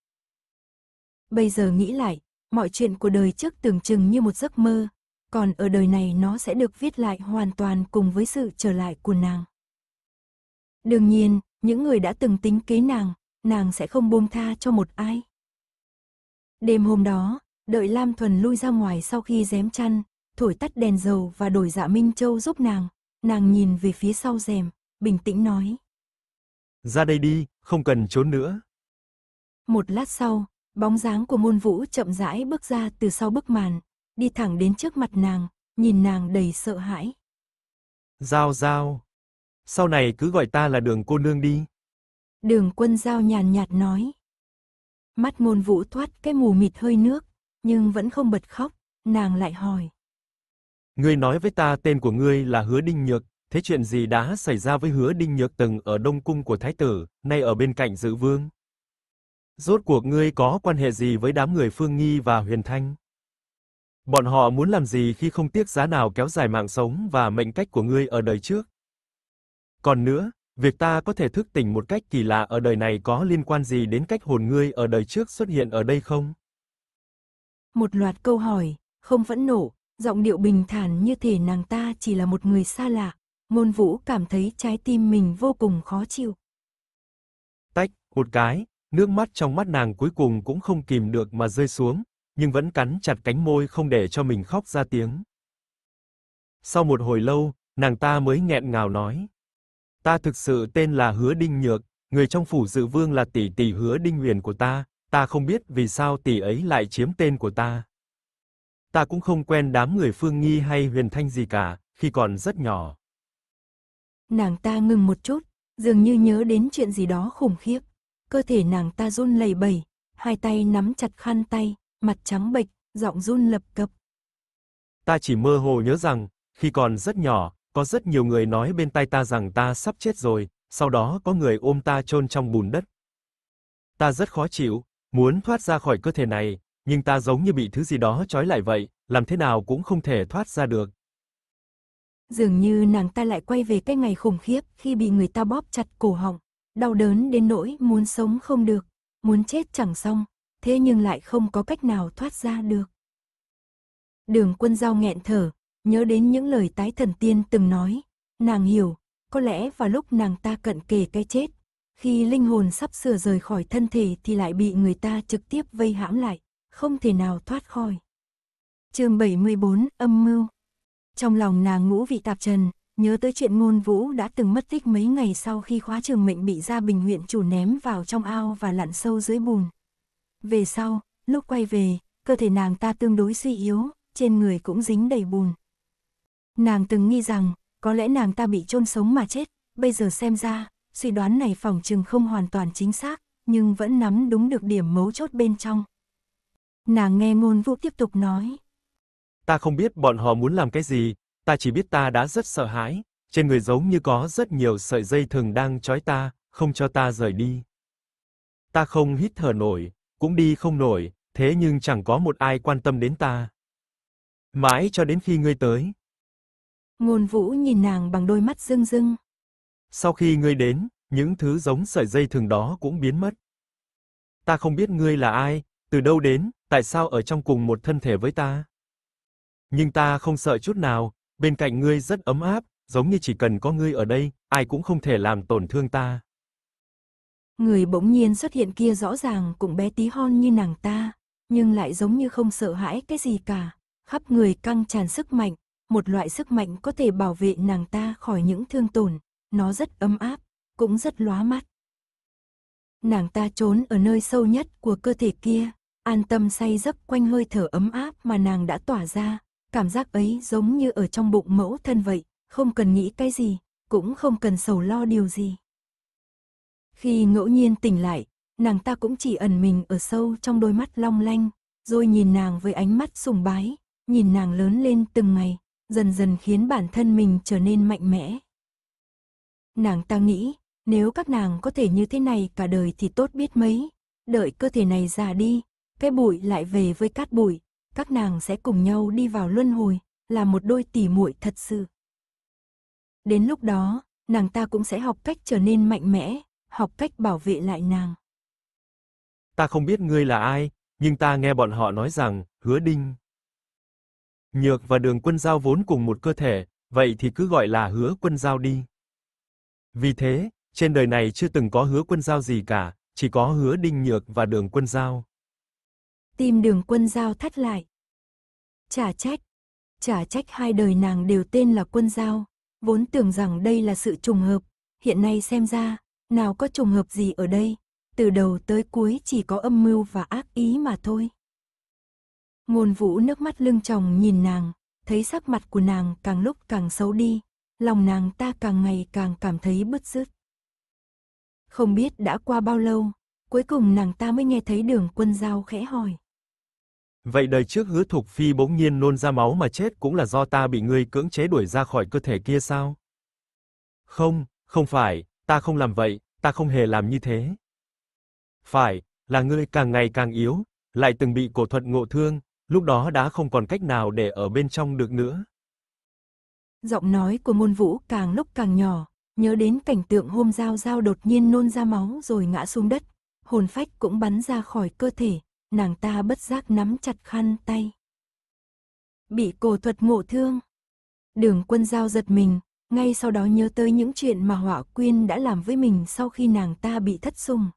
Bây giờ nghĩ lại, mọi chuyện của đời trước tưởng chừng như một giấc mơ, còn ở đời này nó sẽ được viết lại hoàn toàn cùng với sự trở lại của nàng. Đương nhiên, những người đã từng tính kế nàng, nàng sẽ không buông tha cho một ai. Đêm hôm đó, đợi Lam Thuần lui ra ngoài sau khi dém chăn, thổi tắt đèn dầu và đổi dạ Minh Châu giúp nàng. Nàng nhìn về phía sau rèm, bình tĩnh nói. Ra đây đi, không cần trốn nữa. Một lát sau, bóng dáng của môn vũ chậm rãi bước ra từ sau bức màn, đi thẳng đến trước mặt nàng, nhìn nàng đầy sợ hãi. Giao giao, sau này cứ gọi ta là đường cô nương đi. Đường quân giao nhàn nhạt nói. Mắt môn vũ thoát cái mù mịt hơi nước, nhưng vẫn không bật khóc, nàng lại hỏi. Ngươi nói với ta tên của ngươi là Hứa Đinh Nhược, thế chuyện gì đã xảy ra với Hứa Đinh Nhược từng ở Đông cung của thái tử, nay ở bên cạnh Dự vương? Rốt cuộc ngươi có quan hệ gì với đám người Phương Nghi và Huyền Thanh? Bọn họ muốn làm gì khi không tiếc giá nào kéo dài mạng sống và mệnh cách của ngươi ở đời trước? Còn nữa, việc ta có thể thức tỉnh một cách kỳ lạ ở đời này có liên quan gì đến cách hồn ngươi ở đời trước xuất hiện ở đây không? Một loạt câu hỏi, không vẫn nổ giọng điệu bình thản như thể nàng ta chỉ là một người xa lạ, ngôn vũ cảm thấy trái tim mình vô cùng khó chịu. Tách, một cái, nước mắt trong mắt nàng cuối cùng cũng không kìm được mà rơi xuống, nhưng vẫn cắn chặt cánh môi không để cho mình khóc ra tiếng. Sau một hồi lâu, nàng ta mới nghẹn ngào nói. Ta thực sự tên là Hứa Đinh Nhược, người trong phủ dự vương là tỷ tỷ Hứa Đinh Huyền của ta, ta không biết vì sao tỷ ấy lại chiếm tên của ta ta cũng không quen đám người Phương Nghi hay Huyền Thanh gì cả, khi còn rất nhỏ. Nàng ta ngừng một chút, dường như nhớ đến chuyện gì đó khủng khiếp. Cơ thể nàng ta run lẩy bẩy, hai tay nắm chặt khăn tay, mặt trắng bệch, giọng run lập cập. Ta chỉ mơ hồ nhớ rằng, khi còn rất nhỏ, có rất nhiều người nói bên tai ta rằng ta sắp chết rồi, sau đó có người ôm ta chôn trong bùn đất. Ta rất khó chịu, muốn thoát ra khỏi cơ thể này, nhưng ta giống như bị thứ gì đó trói lại vậy, làm thế nào cũng không thể thoát ra được. Dường như nàng ta lại quay về cái ngày khủng khiếp khi bị người ta bóp chặt cổ họng, đau đớn đến nỗi muốn sống không được, muốn chết chẳng xong, thế nhưng lại không có cách nào thoát ra được. Đường quân giao nghẹn thở, nhớ đến những lời tái thần tiên từng nói, nàng hiểu, có lẽ vào lúc nàng ta cận kề cái chết, khi linh hồn sắp sửa rời khỏi thân thể thì lại bị người ta trực tiếp vây hãm lại không thể nào thoát khỏi. chương 74, âm mưu. Trong lòng nàng ngũ vị tạp trần, nhớ tới chuyện ngôn vũ đã từng mất tích mấy ngày sau khi khóa trường mệnh bị gia bình huyện chủ ném vào trong ao và lặn sâu dưới bùn. Về sau, lúc quay về, cơ thể nàng ta tương đối suy yếu, trên người cũng dính đầy bùn. Nàng từng nghi rằng, có lẽ nàng ta bị chôn sống mà chết, bây giờ xem ra, suy đoán này phòng chừng không hoàn toàn chính xác, nhưng vẫn nắm đúng được điểm mấu chốt bên trong. Nàng nghe ngôn vũ tiếp tục nói. Ta không biết bọn họ muốn làm cái gì, ta chỉ biết ta đã rất sợ hãi, trên người giống như có rất nhiều sợi dây thừng đang trói ta, không cho ta rời đi. Ta không hít thở nổi, cũng đi không nổi, thế nhưng chẳng có một ai quan tâm đến ta. Mãi cho đến khi ngươi tới. Ngôn Vũ nhìn nàng bằng đôi mắt rưng rưng. Sau khi ngươi đến, những thứ giống sợi dây thường đó cũng biến mất. Ta không biết ngươi là ai, từ đâu đến, tại sao ở trong cùng một thân thể với ta? Nhưng ta không sợ chút nào, bên cạnh ngươi rất ấm áp, giống như chỉ cần có ngươi ở đây, ai cũng không thể làm tổn thương ta. Người bỗng nhiên xuất hiện kia rõ ràng cũng bé tí hon như nàng ta, nhưng lại giống như không sợ hãi cái gì cả, khắp người căng tràn sức mạnh, một loại sức mạnh có thể bảo vệ nàng ta khỏi những thương tổn, nó rất ấm áp, cũng rất lóa mắt. Nàng ta trốn ở nơi sâu nhất của cơ thể kia, an tâm say giấc quanh hơi thở ấm áp mà nàng đã tỏa ra, cảm giác ấy giống như ở trong bụng mẫu thân vậy, không cần nghĩ cái gì, cũng không cần sầu lo điều gì. Khi ngẫu nhiên tỉnh lại, nàng ta cũng chỉ ẩn mình ở sâu trong đôi mắt long lanh, rồi nhìn nàng với ánh mắt sùng bái, nhìn nàng lớn lên từng ngày, dần dần khiến bản thân mình trở nên mạnh mẽ. Nàng ta nghĩ, nếu các nàng có thể như thế này cả đời thì tốt biết mấy, đợi cơ thể này già đi, cái bụi lại về với cát bụi, các nàng sẽ cùng nhau đi vào luân hồi, là một đôi tỷ muội thật sự. Đến lúc đó, nàng ta cũng sẽ học cách trở nên mạnh mẽ, học cách bảo vệ lại nàng. Ta không biết ngươi là ai, nhưng ta nghe bọn họ nói rằng, Hứa Đinh. Nhược và Đường Quân Giao vốn cùng một cơ thể, vậy thì cứ gọi là Hứa Quân Giao đi. Vì thế, trên đời này chưa từng có Hứa Quân Giao gì cả, chỉ có Hứa Đinh Nhược và Đường Quân Giao tim đường quân giao thắt lại. Chả trách, chả trách hai đời nàng đều tên là quân giao, vốn tưởng rằng đây là sự trùng hợp, hiện nay xem ra, nào có trùng hợp gì ở đây, từ đầu tới cuối chỉ có âm mưu và ác ý mà thôi. Ngôn vũ nước mắt lưng chồng nhìn nàng, thấy sắc mặt của nàng càng lúc càng xấu đi, lòng nàng ta càng ngày càng cảm thấy bứt rứt. Không biết đã qua bao lâu, cuối cùng nàng ta mới nghe thấy đường quân giao khẽ hỏi. Vậy đời trước hứa thục phi bỗng nhiên nôn ra máu mà chết cũng là do ta bị ngươi cưỡng chế đuổi ra khỏi cơ thể kia sao? Không, không phải, ta không làm vậy, ta không hề làm như thế. Phải, là ngươi càng ngày càng yếu, lại từng bị cổ thuật ngộ thương, lúc đó đã không còn cách nào để ở bên trong được nữa. Giọng nói của môn vũ càng lúc càng nhỏ, nhớ đến cảnh tượng hôm giao giao đột nhiên nôn ra máu rồi ngã xuống đất, hồn phách cũng bắn ra khỏi cơ thể, nàng ta bất giác nắm chặt khăn tay. Bị cổ thuật ngộ thương. Đường quân giao giật mình, ngay sau đó nhớ tới những chuyện mà hỏa quyên đã làm với mình sau khi nàng ta bị thất sủng.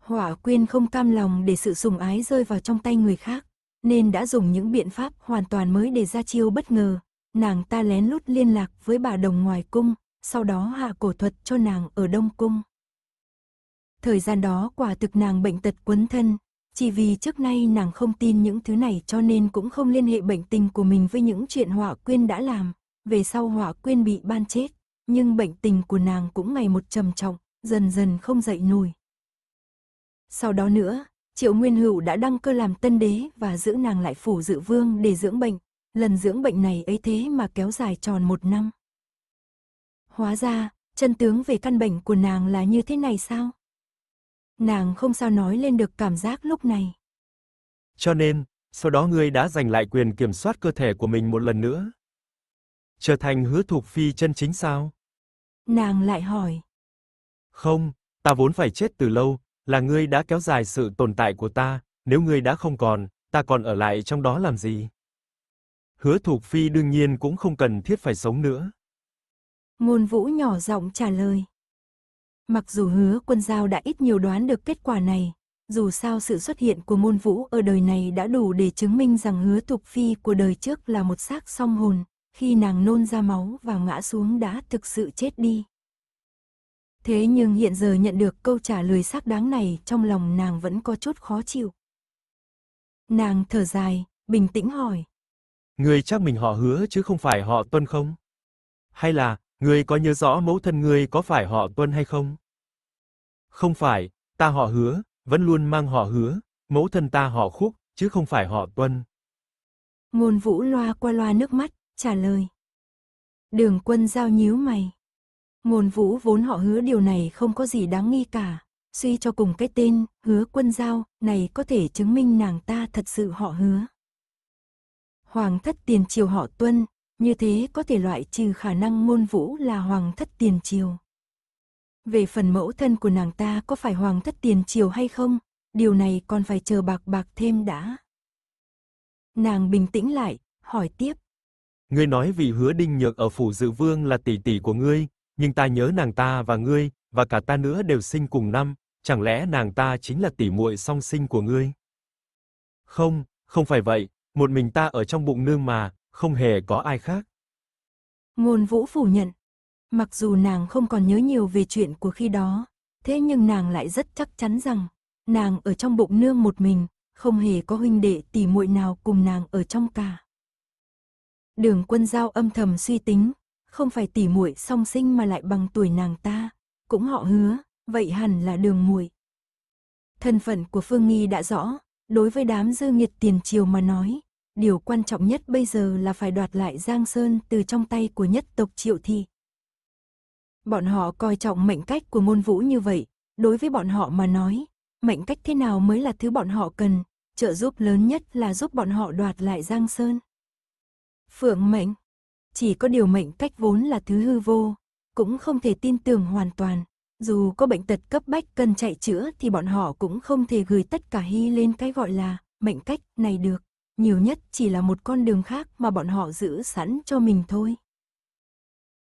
Hỏa quyên không cam lòng để sự sùng ái rơi vào trong tay người khác, nên đã dùng những biện pháp hoàn toàn mới để ra chiêu bất ngờ. Nàng ta lén lút liên lạc với bà đồng ngoài cung, sau đó hạ cổ thuật cho nàng ở đông cung. Thời gian đó quả thực nàng bệnh tật quấn thân, chỉ vì trước nay nàng không tin những thứ này cho nên cũng không liên hệ bệnh tình của mình với những chuyện họa quyên đã làm. Về sau họa quyên bị ban chết, nhưng bệnh tình của nàng cũng ngày một trầm trọng, dần dần không dậy nổi. Sau đó nữa, Triệu Nguyên Hữu đã đăng cơ làm tân đế và giữ nàng lại phủ dự vương để dưỡng bệnh. Lần dưỡng bệnh này ấy thế mà kéo dài tròn một năm. Hóa ra, chân tướng về căn bệnh của nàng là như thế này sao? Nàng không sao nói lên được cảm giác lúc này. Cho nên, sau đó ngươi đã giành lại quyền kiểm soát cơ thể của mình một lần nữa. Trở thành hứa thục phi chân chính sao? Nàng lại hỏi. Không, ta vốn phải chết từ lâu, là ngươi đã kéo dài sự tồn tại của ta, nếu ngươi đã không còn, ta còn ở lại trong đó làm gì? Hứa Thục Phi đương nhiên cũng không cần thiết phải sống nữa. Ngôn Vũ nhỏ giọng trả lời. Mặc dù hứa quân giao đã ít nhiều đoán được kết quả này, dù sao sự xuất hiện của môn vũ ở đời này đã đủ để chứng minh rằng hứa tục phi của đời trước là một xác song hồn, khi nàng nôn ra máu và ngã xuống đã thực sự chết đi. Thế nhưng hiện giờ nhận được câu trả lời xác đáng này trong lòng nàng vẫn có chút khó chịu. Nàng thở dài, bình tĩnh hỏi. Người chắc mình họ hứa chứ không phải họ tuân không? Hay là, Ngươi có nhớ rõ mẫu thân ngươi có phải họ Tuân hay không? Không phải, ta họ Hứa, vẫn luôn mang họ Hứa, mẫu thân ta họ Khúc, chứ không phải họ Tuân. Ngôn Vũ loa qua loa nước mắt, trả lời. Đường quân giao nhíu mày. Ngôn Vũ vốn họ hứa điều này không có gì đáng nghi cả. Suy cho cùng cái tên, hứa quân giao, này có thể chứng minh nàng ta thật sự họ hứa. Hoàng thất tiền triều họ Tuân, như thế có thể loại trừ khả năng ngôn vũ là hoàng thất tiền triều. Về phần mẫu thân của nàng ta có phải hoàng thất tiền triều hay không, điều này còn phải chờ bạc bạc thêm đã. Nàng bình tĩnh lại, hỏi tiếp. Ngươi nói vì hứa đinh nhược ở phủ dự vương là tỷ tỷ của ngươi, nhưng ta nhớ nàng ta và ngươi, và cả ta nữa đều sinh cùng năm, chẳng lẽ nàng ta chính là tỷ muội song sinh của ngươi? Không, không phải vậy, một mình ta ở trong bụng nương mà, không hề có ai khác. Ngôn vũ phủ nhận, mặc dù nàng không còn nhớ nhiều về chuyện của khi đó, thế nhưng nàng lại rất chắc chắn rằng, nàng ở trong bụng nương một mình, không hề có huynh đệ tỷ muội nào cùng nàng ở trong cả. Đường quân giao âm thầm suy tính, không phải tỷ muội song sinh mà lại bằng tuổi nàng ta, cũng họ hứa, vậy hẳn là đường muội. Thân phận của Phương Nghi đã rõ, đối với đám dư nghiệt tiền triều mà nói, điều quan trọng nhất bây giờ là phải đoạt lại Giang Sơn từ trong tay của nhất tộc Triệu thi. Bọn họ coi trọng mệnh cách của ngôn vũ như vậy, đối với bọn họ mà nói, mệnh cách thế nào mới là thứ bọn họ cần, trợ giúp lớn nhất là giúp bọn họ đoạt lại Giang Sơn. Phượng mệnh, chỉ có điều mệnh cách vốn là thứ hư vô, cũng không thể tin tưởng hoàn toàn. Dù có bệnh tật cấp bách cần chạy chữa thì bọn họ cũng không thể gửi tất cả hy lên cái gọi là mệnh cách này được nhiều nhất chỉ là một con đường khác mà bọn họ giữ sẵn cho mình thôi.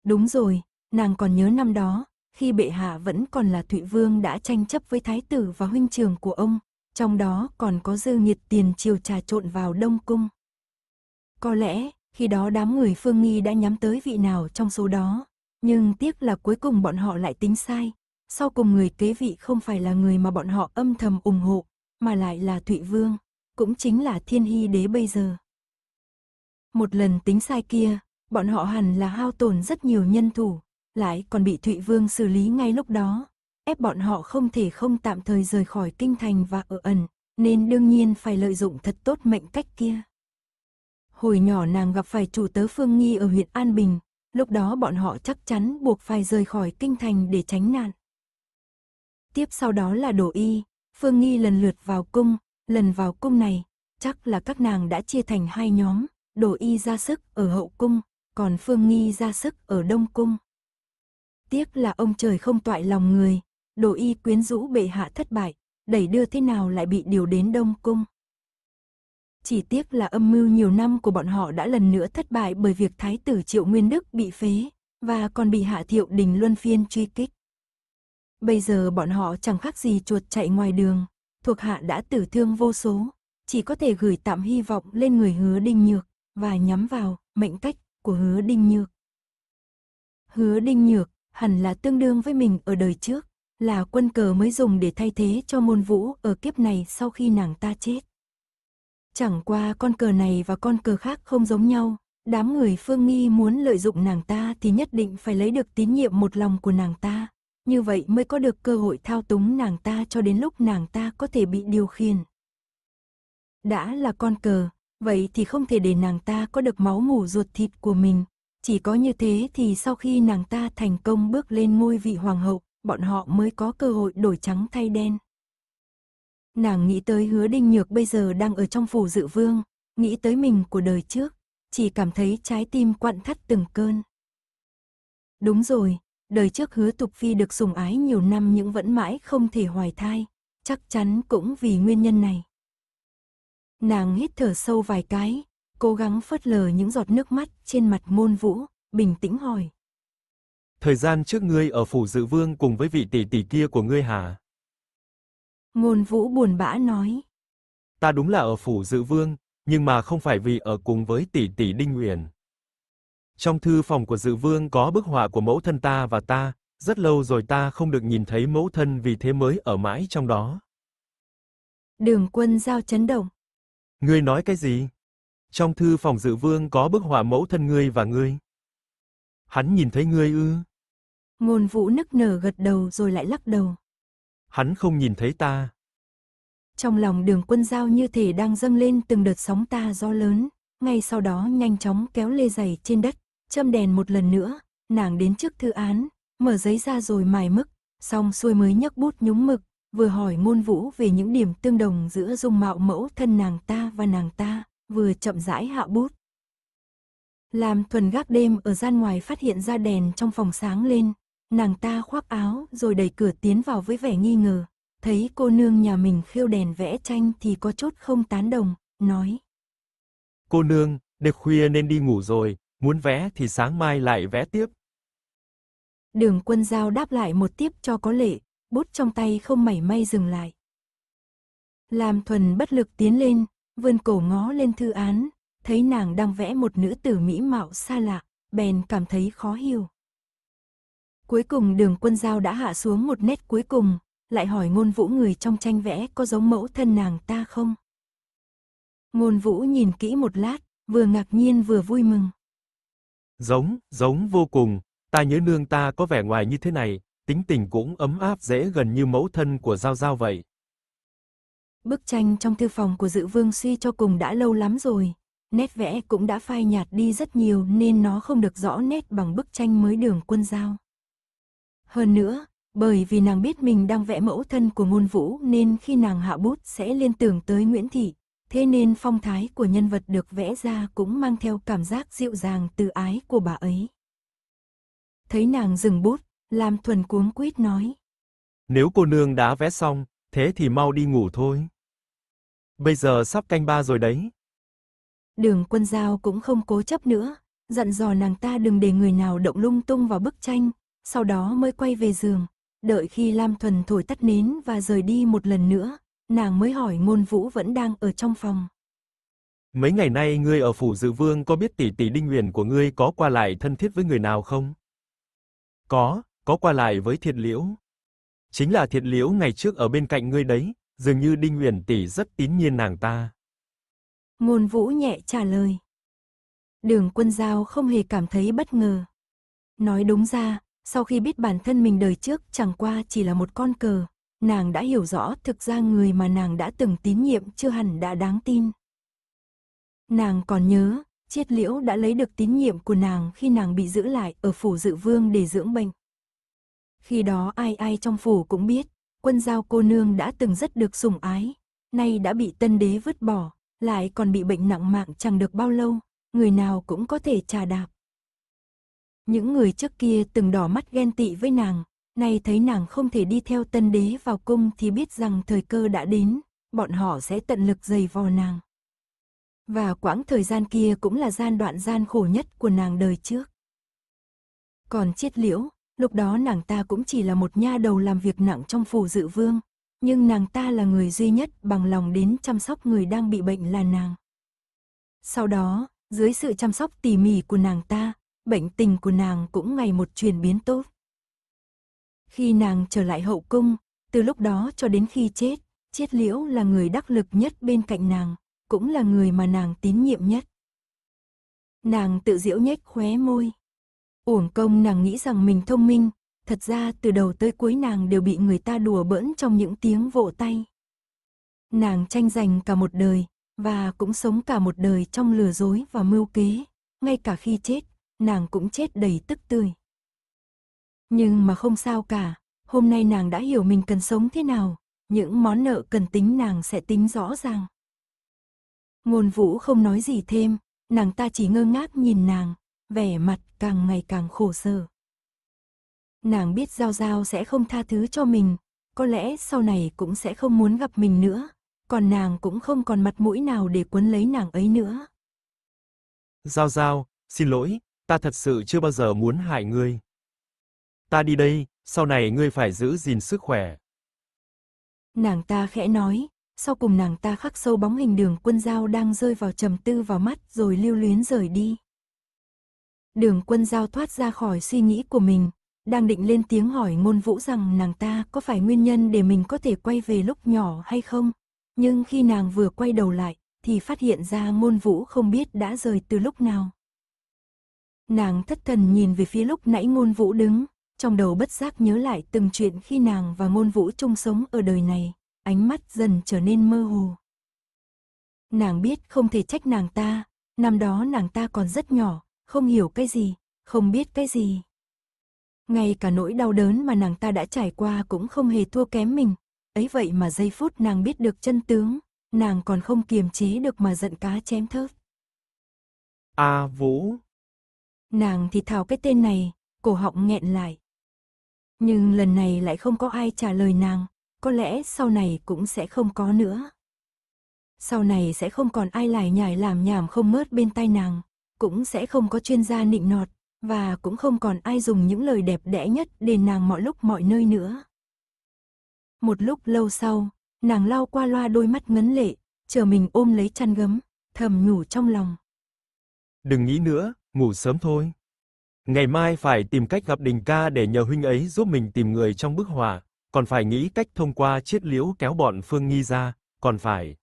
Đúng rồi, nàng còn nhớ năm đó, khi bệ hạ vẫn còn là Thụy Vương đã tranh chấp với thái tử và huynh trường của ông, trong đó còn có dư nhiệt tiền triều trà trộn vào Đông Cung. Có lẽ, khi đó đám người Phương Nghi đã nhắm tới vị nào trong số đó, nhưng tiếc là cuối cùng bọn họ lại tính sai. Sau cùng người kế vị không phải là người mà bọn họ âm thầm ủng hộ, mà lại là Thụy Vương, cũng chính là thiên hy đế bây giờ. Một lần tính sai kia, bọn họ hẳn là hao tổn rất nhiều nhân thủ, lại còn bị Thụy Vương xử lý ngay lúc đó, ép bọn họ không thể không tạm thời rời khỏi kinh thành và ở ẩn, nên đương nhiên phải lợi dụng thật tốt mệnh cách kia. Hồi nhỏ nàng gặp phải chủ tớ Phương Nghi ở huyện An Bình, lúc đó bọn họ chắc chắn buộc phải rời khỏi kinh thành để tránh nạn. Tiếp sau đó là Đổ Y, Phương Nghi lần lượt vào cung, Lần vào cung này, chắc là các nàng đã chia thành hai nhóm, Đồ Y ra sức ở hậu cung, còn Phương Nghi ra sức ở đông cung. Tiếc là ông trời không toại lòng người, Đồ Y quyến rũ bệ hạ thất bại, đẩy đưa thế nào lại bị điều đến đông cung. Chỉ tiếc là âm mưu nhiều năm của bọn họ đã lần nữa thất bại bởi việc thái tử Triệu Nguyên Đức bị phế, và còn bị hạ thiệu đình luân phiên truy kích. Bây giờ bọn họ chẳng khác gì chuột chạy ngoài đường, thuộc hạ đã tử thương vô số, chỉ có thể gửi tạm hy vọng lên người hứa đinh nhược, và nhắm vào mệnh cách của hứa đinh nhược. Hứa đinh nhược hẳn là tương đương với mình ở đời trước, là quân cờ mới dùng để thay thế cho môn vũ ở kiếp này sau khi nàng ta chết. Chẳng qua con cờ này và con cờ khác không giống nhau, đám người Phương Nghi muốn lợi dụng nàng ta thì nhất định phải lấy được tín nhiệm một lòng của nàng ta, như vậy mới có được cơ hội thao túng nàng ta cho đến lúc nàng ta có thể bị điều khiển. Đã là con cờ, vậy thì không thể để nàng ta có được máu mủ ruột thịt của mình. Chỉ có như thế thì sau khi nàng ta thành công bước lên ngôi vị hoàng hậu, bọn họ mới có cơ hội đổi trắng thay đen. Nàng nghĩ tới hứa đinh nhược bây giờ đang ở trong phủ dự vương, nghĩ tới mình của đời trước, chỉ cảm thấy trái tim quặn thắt từng cơn. Đúng rồi, đời trước hứa tục phi được sủng ái nhiều năm nhưng vẫn mãi không thể hoài thai, chắc chắn cũng vì nguyên nhân này. Nàng hít thở sâu vài cái, cố gắng phớt lờ những giọt nước mắt trên mặt môn vũ, bình tĩnh hỏi. Thời gian trước ngươi ở phủ dự vương cùng với vị tỷ tỷ kia của ngươi hả? môn vũ buồn bã nói. Ta đúng là ở phủ dự vương, nhưng mà không phải vì ở cùng với tỷ tỷ Đinh Uyển. Trong thư phòng của Dự Vương có bức họa của mẫu thân ta và ta, rất lâu rồi ta không được nhìn thấy mẫu thân vì thế mới ở mãi trong đó. Đường quân giao chấn động. Ngươi nói cái gì? Trong thư phòng Dự Vương có bức họa mẫu thân ngươi và ngươi. Hắn nhìn thấy ngươi ư? Ngôn Vũ nức nở gật đầu rồi lại lắc đầu. Hắn không nhìn thấy ta. Trong lòng đường quân giao như thể đang dâng lên từng đợt sóng ta gió lớn, ngay sau đó nhanh chóng kéo lê giày trên đất châm đèn một lần nữa, nàng đến trước thư án, mở giấy ra rồi mài mực, xong xuôi mới nhấc bút nhúng mực, vừa hỏi ngôn vũ về những điểm tương đồng giữa dung mạo mẫu thân nàng ta và nàng ta, vừa chậm rãi hạ bút. Làm thuần gác đêm ở gian ngoài phát hiện ra đèn trong phòng sáng lên, nàng ta khoác áo rồi đẩy cửa tiến vào với vẻ nghi ngờ, thấy cô nương nhà mình khiêu đèn vẽ tranh thì có chốt không tán đồng, nói. Cô nương, đêm khuya nên đi ngủ rồi, Muốn vẽ thì sáng mai lại vẽ tiếp. Đường quân giao đáp lại một tiếp cho có lệ, bút trong tay không mảy may dừng lại. Làm thuần bất lực tiến lên, vươn cổ ngó lên thư án, thấy nàng đang vẽ một nữ tử mỹ mạo xa lạ, bèn cảm thấy khó hiểu. Cuối cùng đường quân giao đã hạ xuống một nét cuối cùng, lại hỏi ngôn vũ người trong tranh vẽ có giống mẫu thân nàng ta không? Ngôn vũ nhìn kỹ một lát, vừa ngạc nhiên vừa vui mừng. Giống, giống vô cùng, ta nhớ nương ta có vẻ ngoài như thế này, tính tình cũng ấm áp dễ gần như mẫu thân của Giao Giao vậy. Bức tranh trong thư phòng của Dự Vương suy cho cùng đã lâu lắm rồi, nét vẽ cũng đã phai nhạt đi rất nhiều nên nó không được rõ nét bằng bức tranh mới đường quân giao. Hơn nữa, bởi vì nàng biết mình đang vẽ mẫu thân của ngôn vũ nên khi nàng hạ bút sẽ liên tưởng tới Nguyễn Thị, thế nên phong thái của nhân vật được vẽ ra cũng mang theo cảm giác dịu dàng từ ái của bà ấy. Thấy nàng dừng bút, Lam Thuần cuống quýt nói. Nếu cô nương đã vẽ xong, thế thì mau đi ngủ thôi. Bây giờ sắp canh ba rồi đấy. Đường quân giao cũng không cố chấp nữa, dặn dò nàng ta đừng để người nào động lung tung vào bức tranh, sau đó mới quay về giường, đợi khi Lam Thuần thổi tắt nến và rời đi một lần nữa, nàng mới hỏi ngôn vũ vẫn đang ở trong phòng. Mấy ngày nay ngươi ở phủ dự vương có biết tỷ tỷ Đinh huyền của ngươi có qua lại thân thiết với người nào không? Có, có qua lại với Thiệt Liễu. Chính là Thiệt Liễu ngày trước ở bên cạnh ngươi đấy, dường như Đinh huyền tỷ rất tín nhiên nàng ta. Ngôn Vũ nhẹ trả lời. Đường Quân Giao không hề cảm thấy bất ngờ. Nói đúng ra, sau khi biết bản thân mình đời trước chẳng qua chỉ là một con cờ, nàng đã hiểu rõ thực ra người mà nàng đã từng tín nhiệm chưa hẳn đã đáng tin. Nàng còn nhớ, Chiết Liễu đã lấy được tín nhiệm của nàng khi nàng bị giữ lại ở phủ dự vương để dưỡng bệnh. Khi đó ai ai trong phủ cũng biết, quân giao cô nương đã từng rất được sủng ái, nay đã bị tân đế vứt bỏ, lại còn bị bệnh nặng mạng chẳng được bao lâu, người nào cũng có thể trà đạp. Những người trước kia từng đỏ mắt ghen tị với nàng, Nay thấy nàng không thể đi theo tân đế vào cung thì biết rằng thời cơ đã đến, bọn họ sẽ tận lực dày vò nàng. Và quãng thời gian kia cũng là gian đoạn gian khổ nhất của nàng đời trước. Còn chiết liễu, lúc đó nàng ta cũng chỉ là một nha đầu làm việc nặng trong phủ dự vương, nhưng nàng ta là người duy nhất bằng lòng đến chăm sóc người đang bị bệnh là nàng. Sau đó, dưới sự chăm sóc tỉ mỉ của nàng ta, bệnh tình của nàng cũng ngày một chuyển biến tốt. Khi nàng trở lại hậu cung, từ lúc đó cho đến khi chết, chết Liễu là người đắc lực nhất bên cạnh nàng, cũng là người mà nàng tín nhiệm nhất. Nàng tự diễu nhếch khóe môi. Uổng công nàng nghĩ rằng mình thông minh, thật ra từ đầu tới cuối nàng đều bị người ta đùa bỡn trong những tiếng vỗ tay. Nàng tranh giành cả một đời, và cũng sống cả một đời trong lừa dối và mưu kế, ngay cả khi chết, nàng cũng chết đầy tức tươi. Nhưng mà không sao cả, hôm nay nàng đã hiểu mình cần sống thế nào, những món nợ cần tính nàng sẽ tính rõ ràng. Ngôn vũ không nói gì thêm, nàng ta chỉ ngơ ngác nhìn nàng, vẻ mặt càng ngày càng khổ sở. Nàng biết Giao Giao sẽ không tha thứ cho mình, có lẽ sau này cũng sẽ không muốn gặp mình nữa, còn nàng cũng không còn mặt mũi nào để cuốn lấy nàng ấy nữa. Giao Giao, xin lỗi, ta thật sự chưa bao giờ muốn hại ngươi ta đi đây, sau này ngươi phải giữ gìn sức khỏe. Nàng ta khẽ nói, sau cùng nàng ta khắc sâu bóng hình đường quân giao đang rơi vào trầm tư vào mắt rồi lưu luyến rời đi. Đường quân giao thoát ra khỏi suy nghĩ của mình, đang định lên tiếng hỏi ngôn vũ rằng nàng ta có phải nguyên nhân để mình có thể quay về lúc nhỏ hay không. Nhưng khi nàng vừa quay đầu lại, thì phát hiện ra ngôn vũ không biết đã rời từ lúc nào. Nàng thất thần nhìn về phía lúc nãy ngôn vũ đứng, trong đầu bất giác nhớ lại từng chuyện khi nàng và ngôn vũ chung sống ở đời này, ánh mắt dần trở nên mơ hồ. Nàng biết không thể trách nàng ta, năm đó nàng ta còn rất nhỏ, không hiểu cái gì, không biết cái gì. Ngay cả nỗi đau đớn mà nàng ta đã trải qua cũng không hề thua kém mình, ấy vậy mà giây phút nàng biết được chân tướng, nàng còn không kiềm chế được mà giận cá chém thớt. A à, Vũ Nàng thì thào cái tên này, cổ họng nghẹn lại. Nhưng lần này lại không có ai trả lời nàng, có lẽ sau này cũng sẽ không có nữa. Sau này sẽ không còn ai lải nhải làm nhảm không mớt bên tai nàng, cũng sẽ không có chuyên gia nịnh nọt, và cũng không còn ai dùng những lời đẹp đẽ nhất để nàng mọi lúc mọi nơi nữa. Một lúc lâu sau, nàng lau qua loa đôi mắt ngấn lệ, chờ mình ôm lấy chăn gấm, thầm nhủ trong lòng. Đừng nghĩ nữa, ngủ sớm thôi. Ngày mai phải tìm cách gặp Đình ca để nhờ huynh ấy giúp mình tìm người trong bức họa, còn phải nghĩ cách thông qua chiết liễu kéo bọn Phương Nghi ra, còn phải.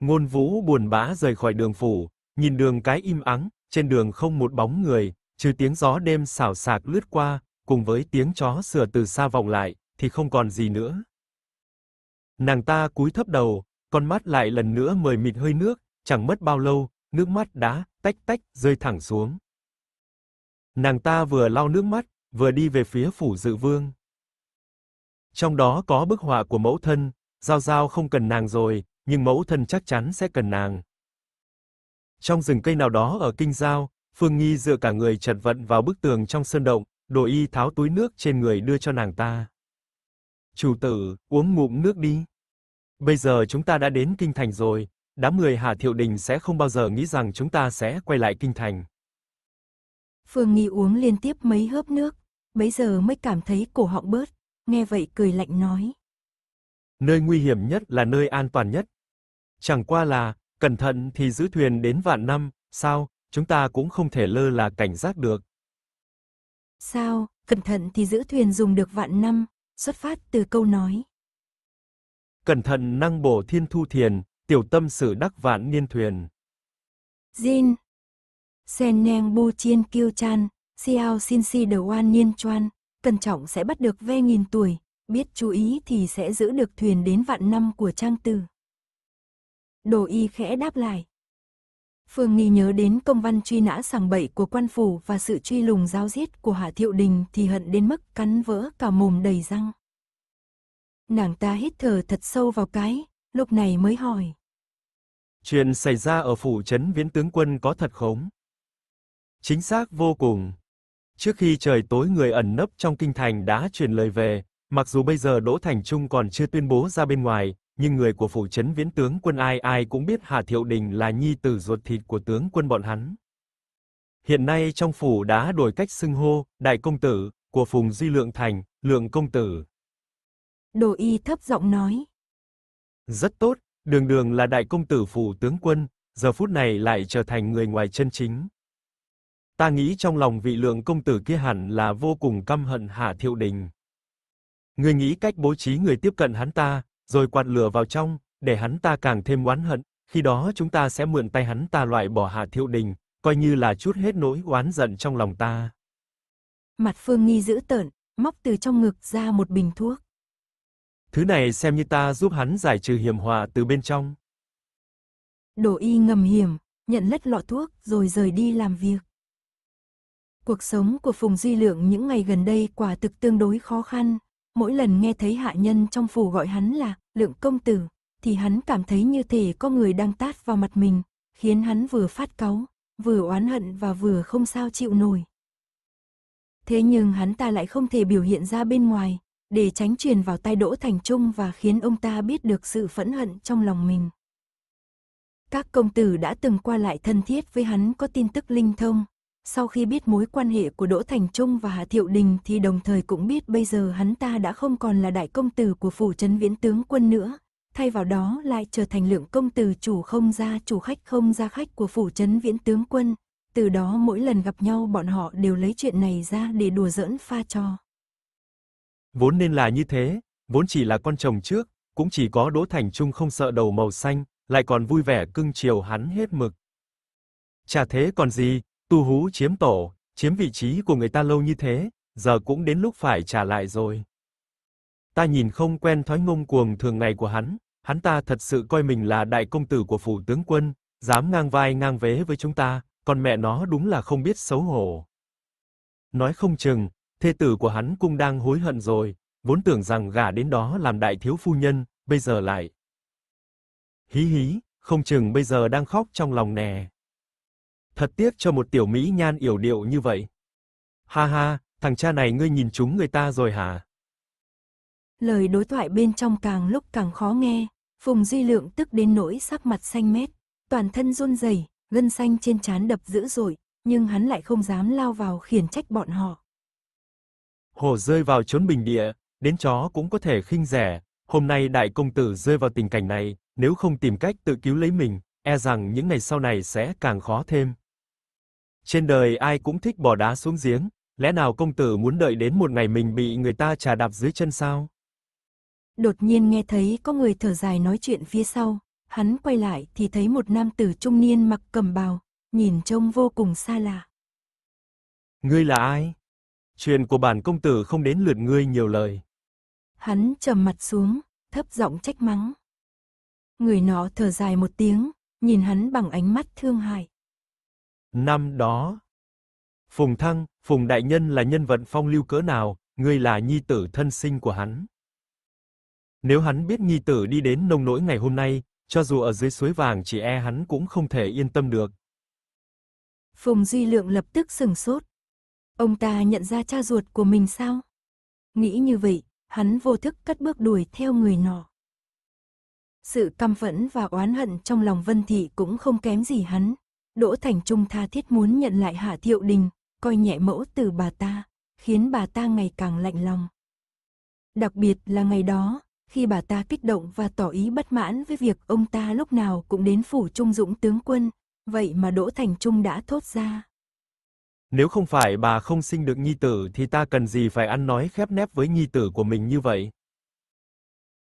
Ngôn Vũ buồn bã rời khỏi đường phủ, nhìn đường cái im ắng, trên đường không một bóng người, trừ tiếng gió đêm xào xạc lướt qua, cùng với tiếng chó sủa từ xa vọng lại, thì không còn gì nữa. Nàng ta cúi thấp đầu, con mắt lại lần nữa mời mịt hơi nước, chẳng mất bao lâu, nước mắt đã tách tách rơi thẳng xuống. Nàng ta vừa lau nước mắt, vừa đi về phía phủ Dự Vương. Trong đó có bức họa của mẫu thân, Giao Giao không cần nàng rồi, nhưng mẫu thân chắc chắn sẽ cần nàng. Trong rừng cây nào đó ở Kinh Giao, Phương Nghi dựa cả người chật vận vào bức tường trong sơn động, Đồ Y tháo túi nước trên người đưa cho nàng ta. "Chủ tử, uống ngụm nước đi. Bây giờ chúng ta đã đến kinh thành rồi, đám người Hà Thiệu Đình sẽ không bao giờ nghĩ rằng chúng ta sẽ quay lại kinh thành." Phương Nghi uống liên tiếp mấy hớp nước, bấy giờ mới cảm thấy cổ họng bớt, nghe vậy cười lạnh nói. Nơi nguy hiểm nhất là nơi an toàn nhất. Chẳng qua là, cẩn thận thì giữ thuyền đến vạn năm, sao, chúng ta cũng không thể lơ là cảnh giác được. Sao, cẩn thận thì giữ thuyền dùng được vạn năm, xuất phát từ câu nói. Cẩn thận năng bổ thiên thu thiền, tiểu tâm sự đắc vạn niên thuyền. Jin, Sen Neng Bu chiên Kiêu Chan, Xiao Xin Si Đầu Oan Niên Choan, cẩn trọng sẽ bắt được ve nghìn tuổi, biết chú ý thì sẽ giữ được thuyền đến vạn năm của trang tử. Đồ y khẽ đáp lại. Phương Nghi nhớ đến công văn truy nã sàng bậy của quan phủ và sự truy lùng giao giết của Hạ Thiệu Đình thì hận đến mức cắn vỡ cả mồm đầy răng. Nàng ta hít thở thật sâu vào cái, lúc này mới hỏi. Chuyện xảy ra ở phủ trấn viễn tướng quân có thật không? Chính xác vô cùng. Trước khi trời tối người ẩn nấp trong kinh thành đã truyền lời về, mặc dù bây giờ Đỗ Thành Trung còn chưa tuyên bố ra bên ngoài, nhưng người của phủ trấn viễn tướng quân ai ai cũng biết Hà Thiệu Đình là nhi tử ruột thịt của tướng quân bọn hắn. Hiện nay trong phủ đã đổi cách xưng hô, đại công tử, của Phùng Duy Lượng Thành, Lượng công tử. Đồ y thấp giọng nói. Rất tốt, đường đường là đại công tử phủ tướng quân, giờ phút này lại trở thành người ngoài chân chính, Ta nghĩ trong lòng vị lượng công tử kia hẳn là vô cùng căm hận Hạ Thiệu Đình. Ngươi nghĩ cách bố trí người tiếp cận hắn ta, rồi quạt lửa vào trong, để hắn ta càng thêm oán hận, khi đó chúng ta sẽ mượn tay hắn ta loại bỏ Hạ Thiệu Đình, coi như là chút hết nỗi oán giận trong lòng ta. Mặt Phương Nghi giữ tợn, móc từ trong ngực ra một bình thuốc. Thứ này xem như ta giúp hắn giải trừ hiểm họa từ bên trong. Đỗ Y ngầm hiểm, nhận lất lọ thuốc rồi rời đi làm việc. Cuộc sống của Phùng Duy Lượng những ngày gần đây quả thực tương đối khó khăn. Mỗi lần nghe thấy hạ nhân trong phủ gọi hắn là Lượng Công Tử, thì hắn cảm thấy như thể có người đang tát vào mặt mình, khiến hắn vừa phát cáu, vừa oán hận và vừa không sao chịu nổi. Thế nhưng hắn ta lại không thể biểu hiện ra bên ngoài, để tránh truyền vào tai Đỗ Thành Trung và khiến ông ta biết được sự phẫn hận trong lòng mình. Các công tử đã từng qua lại thân thiết với hắn có tin tức linh thông, sau khi biết mối quan hệ của Đỗ Thành Trung và Hà Thiệu Đình thì đồng thời cũng biết bây giờ hắn ta đã không còn là đại công tử của phủ trấn viễn tướng quân nữa, thay vào đó lại trở thành lượng công tử chủ không gia chủ khách không gia khách của phủ trấn viễn tướng quân. Từ đó mỗi lần gặp nhau bọn họ đều lấy chuyện này ra để đùa giỡn pha trò. Vốn nên là như thế, vốn chỉ là con chồng trước, cũng chỉ có Đỗ Thành Trung không sợ đầu màu xanh, lại còn vui vẻ cưng chiều hắn hết mực. Chả thế còn gì, Tu Hú chiếm tổ, chiếm vị trí của người ta lâu như thế, giờ cũng đến lúc phải trả lại rồi. Ta nhìn không quen thói ngông cuồng thường ngày của hắn, hắn ta thật sự coi mình là đại công tử của phủ tướng quân, dám ngang vai ngang vế với chúng ta, còn mẹ nó đúng là không biết xấu hổ. Nói không chừng, thê tử của hắn cũng đang hối hận rồi, vốn tưởng rằng gả đến đó làm đại thiếu phu nhân, bây giờ lại. Hí hí, không chừng bây giờ đang khóc trong lòng nè thật tiếc cho một tiểu mỹ nhan yểu điệu như vậy. Ha ha, thằng cha này ngươi nhìn chúng người ta rồi hả? Lời đối thoại bên trong càng lúc càng khó nghe, Phùng Duy Lượng tức đến nỗi sắc mặt xanh mét, toàn thân run rẩy, gân xanh trên trán đập dữ dội, nhưng hắn lại không dám lao vào khiển trách bọn họ. Hổ rơi vào chốn bình địa, đến chó cũng có thể khinh rẻ, hôm nay đại công tử rơi vào tình cảnh này, nếu không tìm cách tự cứu lấy mình, e rằng những ngày sau này sẽ càng khó thêm. Trên đời ai cũng thích bỏ đá xuống giếng, lẽ nào công tử muốn đợi đến một ngày mình bị người ta trà đạp dưới chân sao? Đột nhiên nghe thấy có người thở dài nói chuyện phía sau, hắn quay lại thì thấy một nam tử trung niên mặc cẩm bào, nhìn trông vô cùng xa lạ. Ngươi là ai? Chuyện của bản công tử không đến lượt ngươi nhiều lời. Hắn trầm mặt xuống, thấp giọng trách mắng. Người nọ thở dài một tiếng, nhìn hắn bằng ánh mắt thương hại. Năm đó, Phùng Thăng, Phùng Đại Nhân là nhân vật phong lưu cỡ nào, ngươi là nhi tử thân sinh của hắn. Nếu hắn biết nhi tử đi đến nông nỗi ngày hôm nay, cho dù ở dưới suối vàng chỉ e hắn cũng không thể yên tâm được. Phùng Duy Lượng lập tức sừng sốt. Ông ta nhận ra cha ruột của mình sao? Nghĩ như vậy, hắn vô thức cắt bước đuổi theo người nọ. Sự căm phẫn và oán hận trong lòng Vân Thị cũng không kém gì hắn. Đỗ Thành Trung tha thiết muốn nhận lại Hạ Thiệu Đình, coi nhẹ mẫu từ bà ta, khiến bà ta ngày càng lạnh lòng. Đặc biệt là ngày đó, khi bà ta kích động và tỏ ý bất mãn với việc ông ta lúc nào cũng đến phủ Trung Dũng tướng quân, vậy mà Đỗ Thành Trung đã thốt ra. Nếu không phải bà không sinh được nhi tử thì ta cần gì phải ăn nói khép nép với nhi tử của mình như vậy?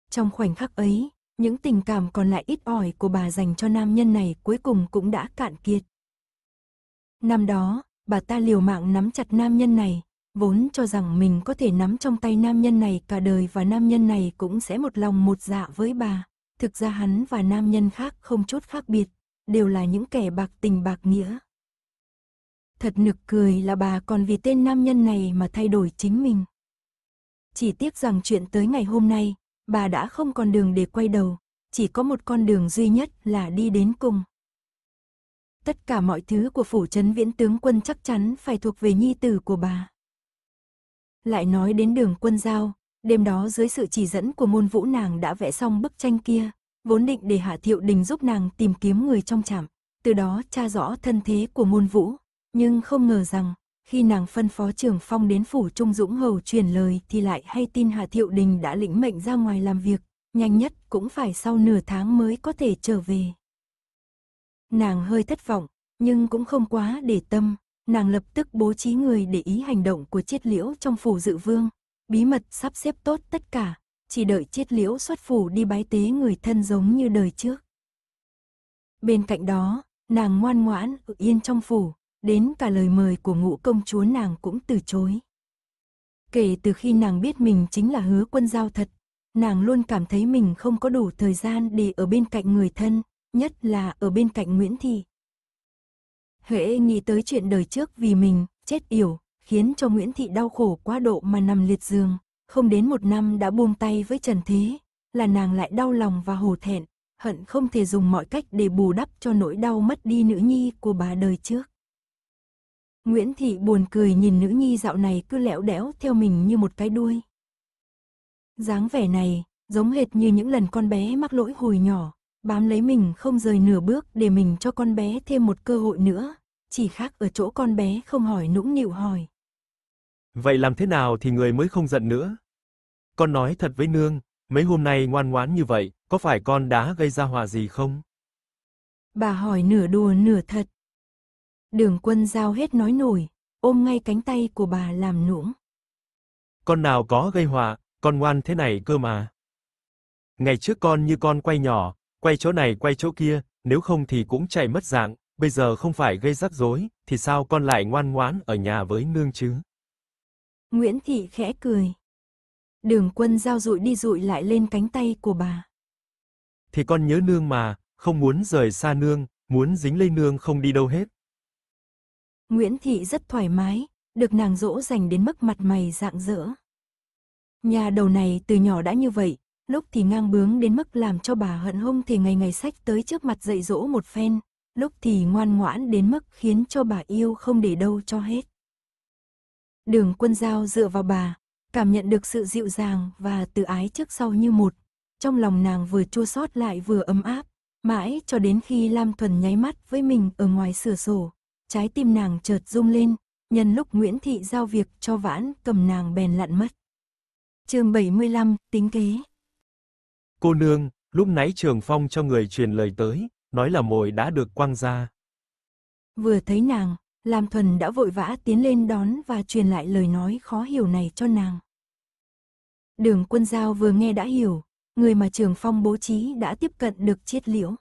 Trong khoảnh khắc ấy, những tình cảm còn lại ít ỏi của bà dành cho nam nhân này cuối cùng cũng đã cạn kiệt. Năm đó, bà ta liều mạng nắm chặt nam nhân này, vốn cho rằng mình có thể nắm trong tay nam nhân này cả đời và nam nhân này cũng sẽ một lòng một dạ với bà. Thực ra hắn và nam nhân khác không chút khác biệt, đều là những kẻ bạc tình bạc nghĩa. Thật nực cười là bà còn vì tên nam nhân này mà thay đổi chính mình. Chỉ tiếc rằng chuyện tới ngày hôm nay, bà đã không còn đường để quay đầu, chỉ có một con đường duy nhất là đi đến cùng. Tất cả mọi thứ của phủ trấn viễn tướng quân chắc chắn phải thuộc về nhi tử của bà. Lại nói đến đường quân giao, đêm đó dưới sự chỉ dẫn của môn vũ nàng đã vẽ xong bức tranh kia, vốn định để Hạ Thiệu Đình giúp nàng tìm kiếm người trong trạm, từ đó tra rõ thân thế của môn vũ, nhưng không ngờ rằng khi nàng phân phó trưởng phong đến phủ Trung Dũng Hầu truyền lời thì lại hay tin Hà Thiệu Đình đã lĩnh mệnh ra ngoài làm việc, nhanh nhất cũng phải sau nửa tháng mới có thể trở về. Nàng hơi thất vọng, nhưng cũng không quá để tâm, nàng lập tức bố trí người để ý hành động của chiết liễu trong phủ dự vương, bí mật sắp xếp tốt tất cả, chỉ đợi chiết liễu xuất phủ đi bái tế người thân giống như đời trước. Bên cạnh đó, nàng ngoan ngoãn, ở yên trong phủ, đến cả lời mời của ngũ công chúa nàng cũng từ chối. Kể từ khi nàng biết mình chính là hứa quân giao thật, nàng luôn cảm thấy mình không có đủ thời gian để ở bên cạnh người thân, nhất là ở bên cạnh Nguyễn Thị. Huệ nghĩ tới chuyện đời trước vì mình, chết yểu, khiến cho Nguyễn Thị đau khổ quá độ mà nằm liệt giường, không đến một năm đã buông tay với Trần Thế, là nàng lại đau lòng và hổ thẹn, hận không thể dùng mọi cách để bù đắp cho nỗi đau mất đi nữ nhi của bà đời trước. Nguyễn Thị buồn cười nhìn nữ nhi dạo này cứ lẽo đẽo theo mình như một cái đuôi. dáng vẻ này, giống hệt như những lần con bé mắc lỗi hồi nhỏ, bám lấy mình không rời nửa bước để mình cho con bé thêm một cơ hội nữa, chỉ khác ở chỗ con bé không hỏi nũng nịu hỏi. Vậy làm thế nào thì người mới không giận nữa? Con nói thật với nương, mấy hôm nay ngoan ngoãn như vậy, có phải con đã gây ra hòa gì không? Bà hỏi nửa đùa nửa thật, Đường quân giao hết nói nổi, ôm ngay cánh tay của bà làm nũng. Con nào có gây họa, con ngoan thế này cơ mà. Ngày trước con như con quay nhỏ, quay chỗ này quay chỗ kia, nếu không thì cũng chạy mất dạng, bây giờ không phải gây rắc rối, thì sao con lại ngoan ngoãn ở nhà với nương chứ? Nguyễn Thị khẽ cười. Đường quân giao rụi đi rụi lại lên cánh tay của bà. Thì con nhớ nương mà, không muốn rời xa nương, muốn dính lấy nương không đi đâu hết, Nguyễn Thị rất thoải mái, được nàng dỗ dành đến mức mặt mày rạng rỡ. Nhà đầu này từ nhỏ đã như vậy, lúc thì ngang bướng đến mức làm cho bà hận hung thì ngày ngày sách tới trước mặt dạy dỗ một phen, lúc thì ngoan ngoãn đến mức khiến cho bà yêu không để đâu cho hết. Đường quân giao dựa vào bà, cảm nhận được sự dịu dàng và từ ái trước sau như một, trong lòng nàng vừa chua xót lại vừa ấm áp, mãi cho đến khi Lam Thuần nháy mắt với mình ở ngoài sửa sổ, Trái tim nàng chợt rung lên, nhân lúc Nguyễn Thị giao việc cho vãn cầm nàng bèn lặn mất. chương 75, tính kế. Cô nương, lúc nãy trường phong cho người truyền lời tới, nói là mồi đã được quăng ra. Vừa thấy nàng, làm thuần đã vội vã tiến lên đón và truyền lại lời nói khó hiểu này cho nàng. Đường quân giao vừa nghe đã hiểu, người mà trường phong bố trí đã tiếp cận được chiết liễu.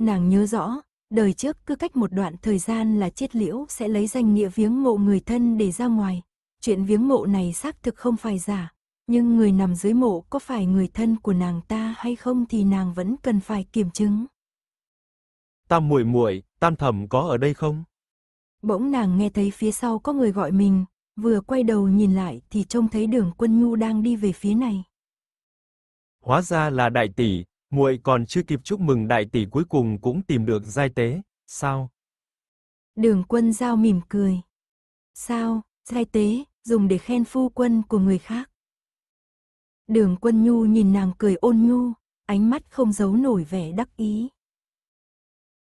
Nàng nhớ rõ, Đời trước cứ cách một đoạn thời gian là chiết liễu sẽ lấy danh nghĩa viếng mộ người thân để ra ngoài. Chuyện viếng mộ này xác thực không phải giả, nhưng người nằm dưới mộ có phải người thân của nàng ta hay không thì nàng vẫn cần phải kiểm chứng. Tam muội muội, tam thẩm có ở đây không? Bỗng nàng nghe thấy phía sau có người gọi mình, vừa quay đầu nhìn lại thì trông thấy đường quân nhu đang đi về phía này. Hóa ra là đại tỷ, muội còn chưa kịp chúc mừng đại tỷ cuối cùng cũng tìm được giai tế, sao? Đường quân giao mỉm cười. Sao, giai tế, dùng để khen phu quân của người khác. Đường quân nhu nhìn nàng cười ôn nhu, ánh mắt không giấu nổi vẻ đắc ý.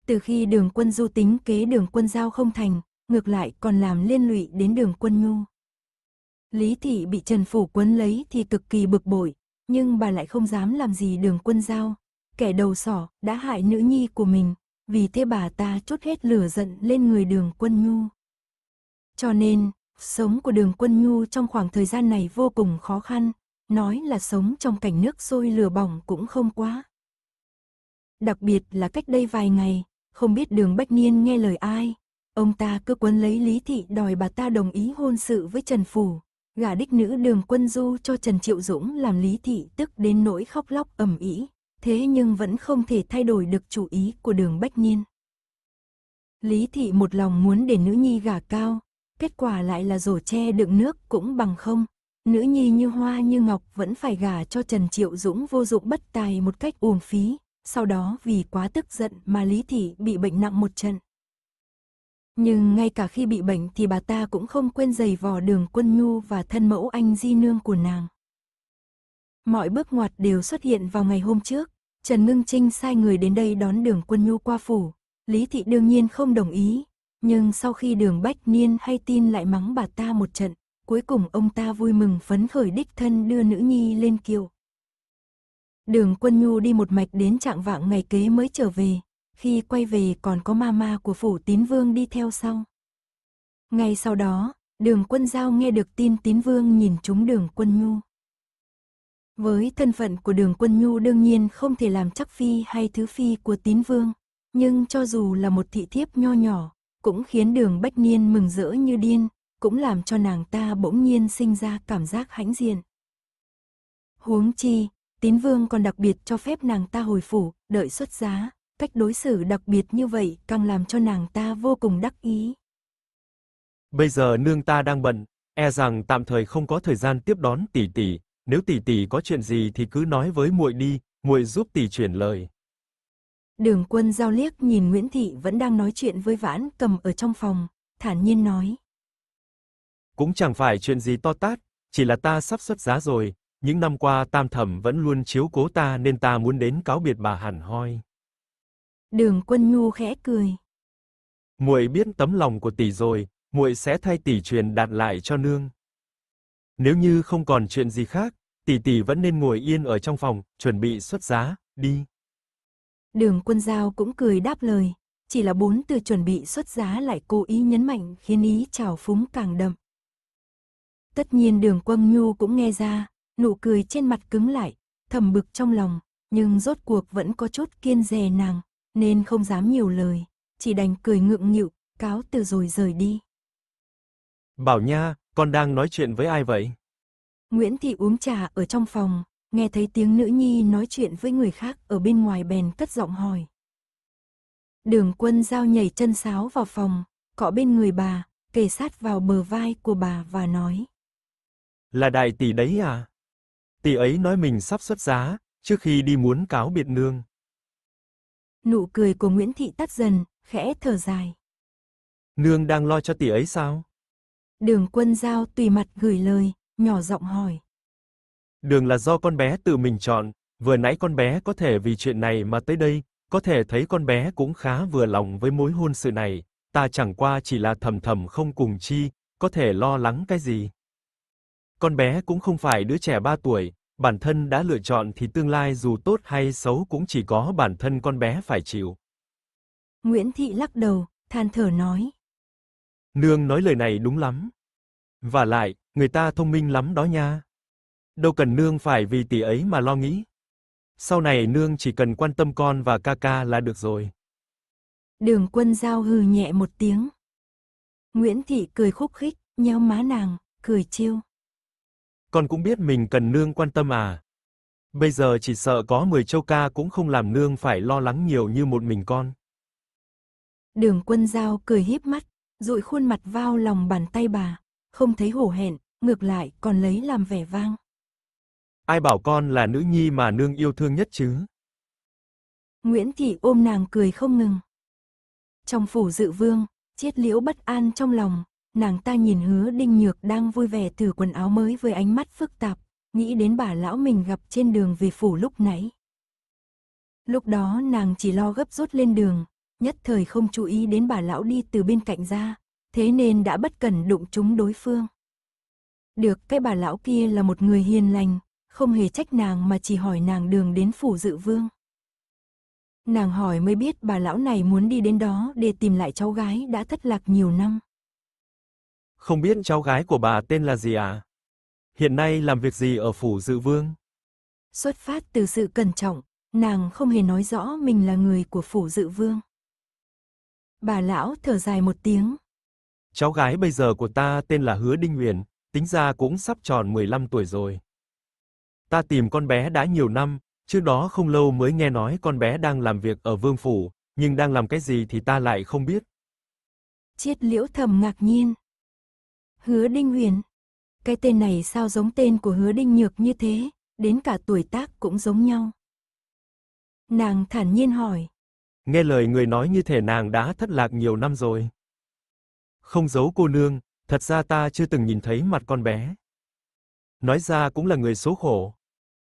Từ khi đường quân du tính kế đường quân giao không thành, ngược lại còn làm liên lụy đến đường quân nhu. Lý thị bị Trần Phủ quấn lấy thì cực kỳ bực bội, nhưng bà lại không dám làm gì đường quân giao, kẻ đầu sỏ đã hại nữ nhi của mình, vì thế bà ta chốt hết lửa giận lên người đường quân nhu. Cho nên, sống của đường quân nhu trong khoảng thời gian này vô cùng khó khăn, nói là sống trong cảnh nước sôi lửa bỏng cũng không quá. Đặc biệt là cách đây vài ngày, không biết đường Bách Niên nghe lời ai, ông ta cứ quấn lấy Lý Thị đòi bà ta đồng ý hôn sự với Trần Phủ, gả đích nữ đường quân du cho Trần Triệu Dũng làm lý thị tức đến nỗi khóc lóc ầm ĩ, thế nhưng vẫn không thể thay đổi được chủ ý của đường Bách Nhiên. Lý thị một lòng muốn để nữ nhi gả cao, kết quả lại là rổ tre đựng nước cũng bằng không. Nữ nhi như hoa như ngọc vẫn phải gả cho Trần Triệu Dũng vô dụng bất tài một cách uổng phí, sau đó vì quá tức giận mà Lý Thị bị bệnh nặng một trận, nhưng ngay cả khi bị bệnh thì bà ta cũng không quên giày vò đường quân nhu và thân mẫu anh di nương của nàng. Mọi bước ngoặt đều xuất hiện vào ngày hôm trước, Trần Ngưng Trinh sai người đến đây đón đường quân nhu qua phủ, Lý Thị đương nhiên không đồng ý, nhưng sau khi đường Bách Niên hay tin lại mắng bà ta một trận, cuối cùng ông ta vui mừng phấn khởi đích thân đưa nữ nhi lên kiều. Đường quân nhu đi một mạch đến trạng vạng ngày kế mới trở về, khi quay về còn có mama của phủ tín vương đi theo sau. Ngay sau đó, đường quân giao nghe được tin tín vương nhìn chúng đường quân nhu. Với thân phận của đường quân nhu đương nhiên không thể làm chắc phi hay thứ phi của tín vương, nhưng cho dù là một thị thiếp nho nhỏ, cũng khiến đường bách niên mừng rỡ như điên, cũng làm cho nàng ta bỗng nhiên sinh ra cảm giác hãnh diện. Huống chi, tín vương còn đặc biệt cho phép nàng ta hồi phủ, đợi xuất giá, cách đối xử đặc biệt như vậy càng làm cho nàng ta vô cùng đắc ý. Bây giờ nương ta đang bận, e rằng tạm thời không có thời gian tiếp đón tỷ tỷ, nếu tỷ tỷ có chuyện gì thì cứ nói với muội đi, muội giúp tỷ chuyển lời. Đường Quân giao liếc nhìn Nguyễn thị vẫn đang nói chuyện với Vãn Cầm ở trong phòng, thản nhiên nói: Cũng chẳng phải chuyện gì to tát, chỉ là ta sắp xuất giá rồi, những năm qua Tam Thẩm vẫn luôn chiếu cố ta nên ta muốn đến cáo biệt bà hẳn hoi. Đường Quân Nhu khẽ cười. Muội biết tấm lòng của tỷ rồi, muội sẽ thay tỷ truyền đạt lại cho nương. Nếu như không còn chuyện gì khác, tỷ tỷ vẫn nên ngồi yên ở trong phòng, chuẩn bị xuất giá, đi. Đường Quân Giao cũng cười đáp lời, chỉ là bốn từ chuẩn bị xuất giá lại cố ý nhấn mạnh khiến ý trào phúng càng đậm. Tất nhiên Đường Quân Nhu cũng nghe ra, nụ cười trên mặt cứng lại, thầm bực trong lòng, nhưng rốt cuộc vẫn có chút kiên dè nàng, nên không dám nhiều lời, chỉ đành cười ngượng nghịu, cáo từ rồi rời đi. Bảo Nha, con đang nói chuyện với ai vậy? Nguyễn Thị uống trà ở trong phòng, nghe thấy tiếng nữ nhi nói chuyện với người khác ở bên ngoài bèn cất giọng hỏi. Đường quân giao nhảy chân sáo vào phòng, cọ bên người bà, kề sát vào bờ vai của bà và nói. Là đại tỷ đấy à? Tỷ ấy nói mình sắp xuất giá, trước khi đi muốn cáo biệt nương nụ cười của Nguyễn Thị tắt dần, khẽ thở dài. Nương đang lo cho tỷ ấy sao? Đường quân giao tùy mặt gửi lời, nhỏ giọng hỏi. Đường là do con bé tự mình chọn, vừa nãy con bé có thể vì chuyện này mà tới đây, có thể thấy con bé cũng khá vừa lòng với mối hôn sự này, ta chẳng qua chỉ là thầm thầm không cùng chi, có thể lo lắng cái gì. Con bé cũng không phải đứa trẻ 3 tuổi, bản thân đã lựa chọn thì tương lai dù tốt hay xấu cũng chỉ có bản thân con bé phải chịu. Nguyễn Thị lắc đầu, than thở nói. Nương nói lời này đúng lắm. Và lại, người ta thông minh lắm đó nha. Đâu cần nương phải vì tỷ ấy mà lo nghĩ. Sau này nương chỉ cần quan tâm con và ca ca là được rồi. Đường quân giao hừ nhẹ một tiếng. Nguyễn Thị cười khúc khích, nhéo má nàng, cười chiêu con cũng biết mình cần nương quan tâm à. Bây giờ chỉ sợ có 10 châu ca cũng không làm nương phải lo lắng nhiều như một mình con. Đường Quân Dao cười híp mắt, dụi khuôn mặt vào lòng bàn tay bà, không thấy hổ hẹn, ngược lại còn lấy làm vẻ vang. Ai bảo con là nữ nhi mà nương yêu thương nhất chứ? Nguyễn Thị ôm nàng cười không ngừng. Trong phủ dự vương, chiết liễu bất an trong lòng, nàng ta nhìn hứa đinh nhược đang vui vẻ thử quần áo mới với ánh mắt phức tạp, nghĩ đến bà lão mình gặp trên đường về phủ lúc nãy. Lúc đó nàng chỉ lo gấp rút lên đường, nhất thời không chú ý đến bà lão đi từ bên cạnh ra, thế nên đã bất cần đụng chúng đối phương. Được cái bà lão kia là một người hiền lành, không hề trách nàng mà chỉ hỏi nàng đường đến phủ dự vương. Nàng hỏi mới biết bà lão này muốn đi đến đó để tìm lại cháu gái đã thất lạc nhiều năm. Không biết cháu gái của bà tên là gì à? Hiện nay làm việc gì ở phủ dự vương? Xuất phát từ sự cẩn trọng, nàng không hề nói rõ mình là người của phủ dự vương. Bà lão thở dài một tiếng. Cháu gái bây giờ của ta tên là Hứa Đinh Huyền, tính ra cũng sắp tròn 15 tuổi rồi. Ta tìm con bé đã nhiều năm, trước đó không lâu mới nghe nói con bé đang làm việc ở vương phủ, nhưng đang làm cái gì thì ta lại không biết. Triết Liễu thầm ngạc nhiên. Hứa Đinh Huyền. Cái tên này sao giống tên của Hứa Đinh Nhược như thế, đến cả tuổi tác cũng giống nhau. Nàng thản nhiên hỏi. Nghe lời người nói như thể nàng đã thất lạc nhiều năm rồi. Không giấu cô nương, thật ra ta chưa từng nhìn thấy mặt con bé. Nói ra cũng là người số khổ.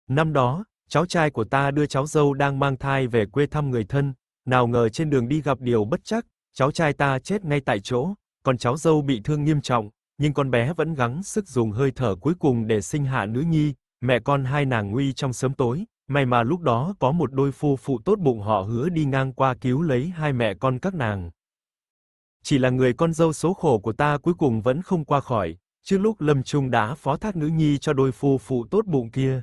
Năm đó, cháu trai của ta đưa cháu dâu đang mang thai về quê thăm người thân, nào ngờ trên đường đi gặp điều bất trắc, cháu trai ta chết ngay tại chỗ, còn cháu dâu bị thương nghiêm trọng, nhưng con bé vẫn gắng sức dùng hơi thở cuối cùng để sinh hạ nữ nhi, mẹ con hai nàng nguy trong sớm tối, may mà lúc đó có một đôi phu phụ tốt bụng họ hứa đi ngang qua cứu lấy hai mẹ con các nàng. Chỉ là người con dâu số khổ của ta cuối cùng vẫn không qua khỏi, trước lúc Lâm Trung đã phó thác nữ nhi cho đôi phu phụ tốt bụng kia.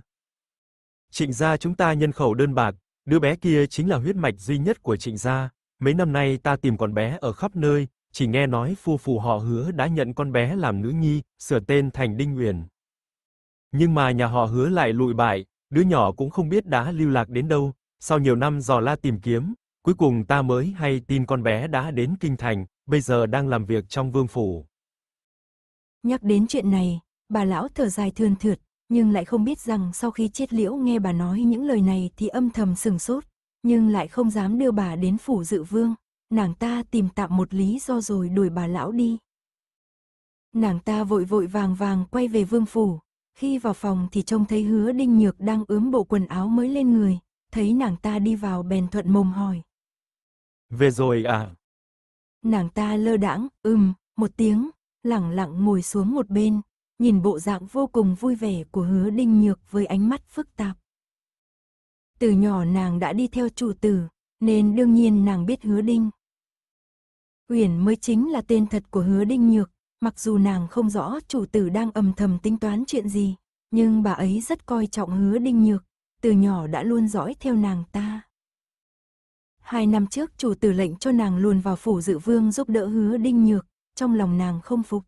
Trịnh gia chúng ta nhân khẩu đơn bạc, đứa bé kia chính là huyết mạch duy nhất của Trịnh gia, mấy năm nay ta tìm con bé ở khắp nơi, chỉ nghe nói phu phụ họ hứa đã nhận con bé làm nữ nhi, sửa tên thành Đinh Uyển. Nhưng mà nhà họ hứa lại lụi bại, đứa nhỏ cũng không biết đã lưu lạc đến đâu, sau nhiều năm dò la tìm kiếm, cuối cùng ta mới hay tin con bé đã đến kinh thành, bây giờ đang làm việc trong vương phủ. Nhắc đến chuyện này, bà lão thở dài thườn thượt, nhưng lại không biết rằng sau khi chết Liễu nghe bà nói những lời này thì âm thầm sừng sốt, nhưng lại không dám đưa bà đến phủ Dự Vương. Nàng ta tìm tạm một lý do rồi đuổi bà lão đi. Nàng ta vội vội vàng vàng quay về vương phủ, khi vào phòng thì trông thấy hứa đinh nhược đang ướm bộ quần áo mới lên người, thấy nàng ta đi vào bèn thuận mồm hỏi. Về rồi à? Nàng ta lơ đãng, ừm, một tiếng, lẳng lặng ngồi xuống một bên, nhìn bộ dạng vô cùng vui vẻ của hứa đinh nhược với ánh mắt phức tạp. Từ nhỏ nàng đã đi theo chủ tử, nên đương nhiên nàng biết hứa đinh. Uyển mới chính là tên thật của hứa đinh nhược, mặc dù nàng không rõ chủ tử đang âm thầm tính toán chuyện gì, nhưng bà ấy rất coi trọng hứa đinh nhược, từ nhỏ đã luôn dõi theo nàng ta. Hai năm trước chủ tử lệnh cho nàng luôn vào phủ dự vương giúp đỡ hứa đinh nhược, trong lòng nàng không phục.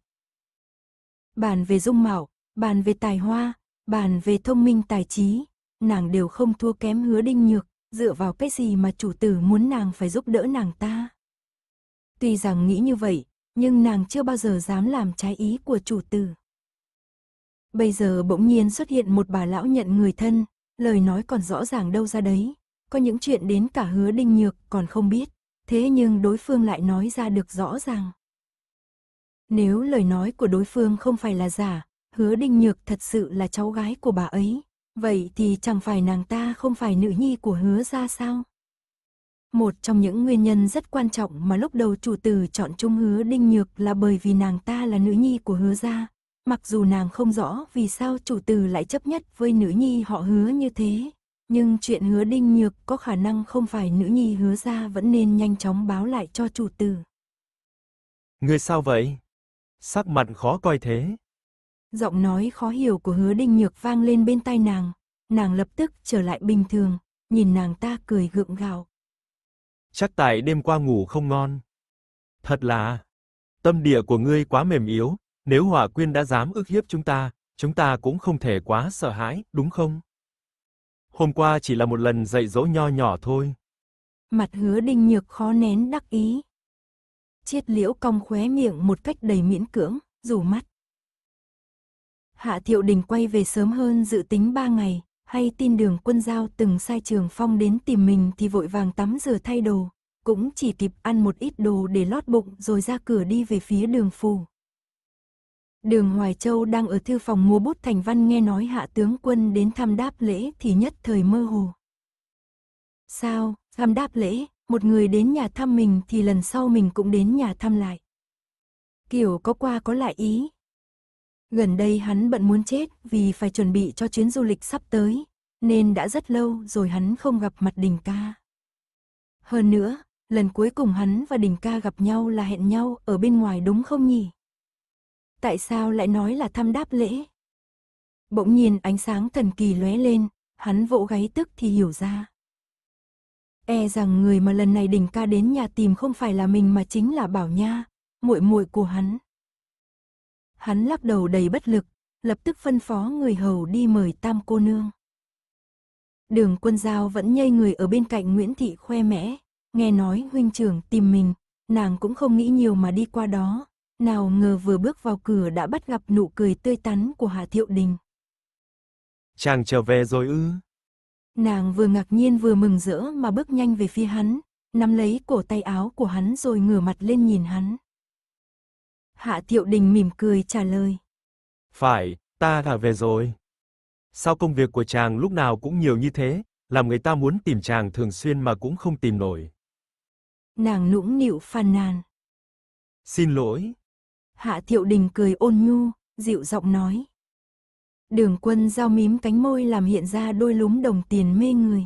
Bàn về dung mạo, bàn về tài hoa, bàn về thông minh tài trí, nàng đều không thua kém hứa đinh nhược, dựa vào cái gì mà chủ tử muốn nàng phải giúp đỡ nàng ta. Tuy rằng nghĩ như vậy, nhưng nàng chưa bao giờ dám làm trái ý của chủ tử. Bây giờ bỗng nhiên xuất hiện một bà lão nhận người thân, lời nói còn rõ ràng đâu ra đấy. Có những chuyện đến cả hứa đinh nhược còn không biết, thế nhưng đối phương lại nói ra được rõ ràng. Nếu lời nói của đối phương không phải là giả, hứa đinh nhược thật sự là cháu gái của bà ấy, vậy thì chẳng phải nàng ta không phải nữ nhi của hứa ra sao? Một trong những nguyên nhân rất quan trọng mà lúc đầu chủ tử chọn trung hứa đinh nhược là bởi vì nàng ta là nữ nhi của hứa gia. Mặc dù nàng không rõ vì sao chủ tử lại chấp nhất với nữ nhi họ hứa như thế, nhưng chuyện hứa đinh nhược có khả năng không phải nữ nhi hứa gia vẫn nên nhanh chóng báo lại cho chủ tử. Người sao vậy? Sắc mặt khó coi thế. Giọng nói khó hiểu của hứa đinh nhược vang lên bên tai nàng, nàng lập tức trở lại bình thường, nhìn nàng ta cười gượng gạo, Chắc tại đêm qua ngủ không ngon. Thật là, tâm địa của ngươi quá mềm yếu, nếu Hỏa Quyên đã dám ức hiếp chúng ta, chúng ta cũng không thể quá sợ hãi, đúng không? Hôm qua chỉ là một lần dạy dỗ nho nhỏ thôi. Mặt Hứa Đinh Nhược khó nén đắc ý. Chiết Liễu cong khóe miệng một cách đầy miễn cưỡng, rủ mắt. Hạ Thiệu Đình quay về sớm hơn dự tính 3 ngày, hay tin đường quân giao từng sai trường phong đến tìm mình thì vội vàng tắm rửa thay đồ, cũng chỉ kịp ăn một ít đồ để lót bụng rồi ra cửa đi về phía đường phù Đường Hoài Châu đang ở thư phòng mua bút thành văn nghe nói hạ tướng quân đến thăm đáp lễ thì nhất thời mơ hồ. Sao, thăm đáp lễ, một người đến nhà thăm mình thì lần sau mình cũng đến nhà thăm lại. Kiểu có qua có lại ý, Gần đây hắn bận muốn chết vì phải chuẩn bị cho chuyến du lịch sắp tới, nên đã rất lâu rồi hắn không gặp mặt Đình ca. Hơn nữa, lần cuối cùng hắn và Đình ca gặp nhau là hẹn nhau ở bên ngoài đúng không nhỉ? Tại sao lại nói là thăm đáp lễ? Bỗng nhiên ánh sáng thần kỳ lóe lên, hắn vỗ gáy tức thì hiểu ra. E rằng người mà lần này Đình ca đến nhà tìm không phải là mình mà chính là Bảo Nha, muội muội của hắn. Hắn lắc đầu đầy bất lực, lập tức phân phó người hầu đi mời tam cô nương. Đường quân giao vẫn nhây người ở bên cạnh Nguyễn Thị khoe mẽ, nghe nói huynh trưởng tìm mình, nàng cũng không nghĩ nhiều mà đi qua đó, nào ngờ vừa bước vào cửa đã bắt gặp nụ cười tươi tắn của Hạ Thiệu Đình. Chàng trở về rồi ư? Nàng vừa ngạc nhiên vừa mừng rỡ mà bước nhanh về phía hắn, nắm lấy cổ tay áo của hắn rồi ngửa mặt lên nhìn hắn. Hạ Tiệu Đình mỉm cười trả lời. Phải, ta đã về rồi. Sao công việc của chàng lúc nào cũng nhiều như thế, làm người ta muốn tìm chàng thường xuyên mà cũng không tìm nổi. Nàng nũng nịu phàn nàn. Xin lỗi. Hạ Thiệu Đình cười ôn nhu, dịu giọng nói. Đường quân giao mím cánh môi làm hiện ra đôi lúm đồng tiền mê người.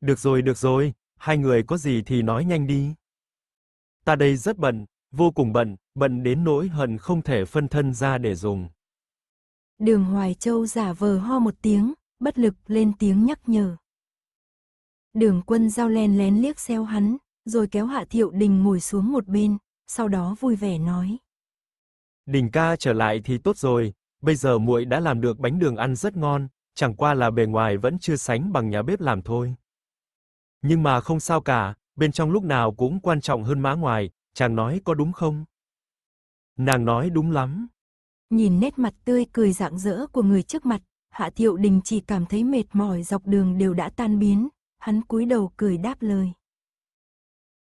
Được rồi, được rồi, hai người có gì thì nói nhanh đi. Ta đây rất bận, vô cùng bận, bận đến nỗi hận không thể phân thân ra để dùng. Đường Hoài Châu giả vờ ho một tiếng, bất lực lên tiếng nhắc nhở. Đường quân giao len lén liếc xéo hắn, rồi kéo Hạ Thiệu Đình ngồi xuống một bên, sau đó vui vẻ nói. Đình ca trở lại thì tốt rồi, bây giờ muội đã làm được bánh đường ăn rất ngon, chẳng qua là bề ngoài vẫn chưa sánh bằng nhà bếp làm thôi. Nhưng mà không sao cả, bên trong lúc nào cũng quan trọng hơn má ngoài, Chàng nói có đúng không? Nàng nói đúng lắm. Nhìn nét mặt tươi cười rạng rỡ của người trước mặt, Hạ Thiệu Đình chỉ cảm thấy mệt mỏi dọc đường đều đã tan biến, hắn cúi đầu cười đáp lời.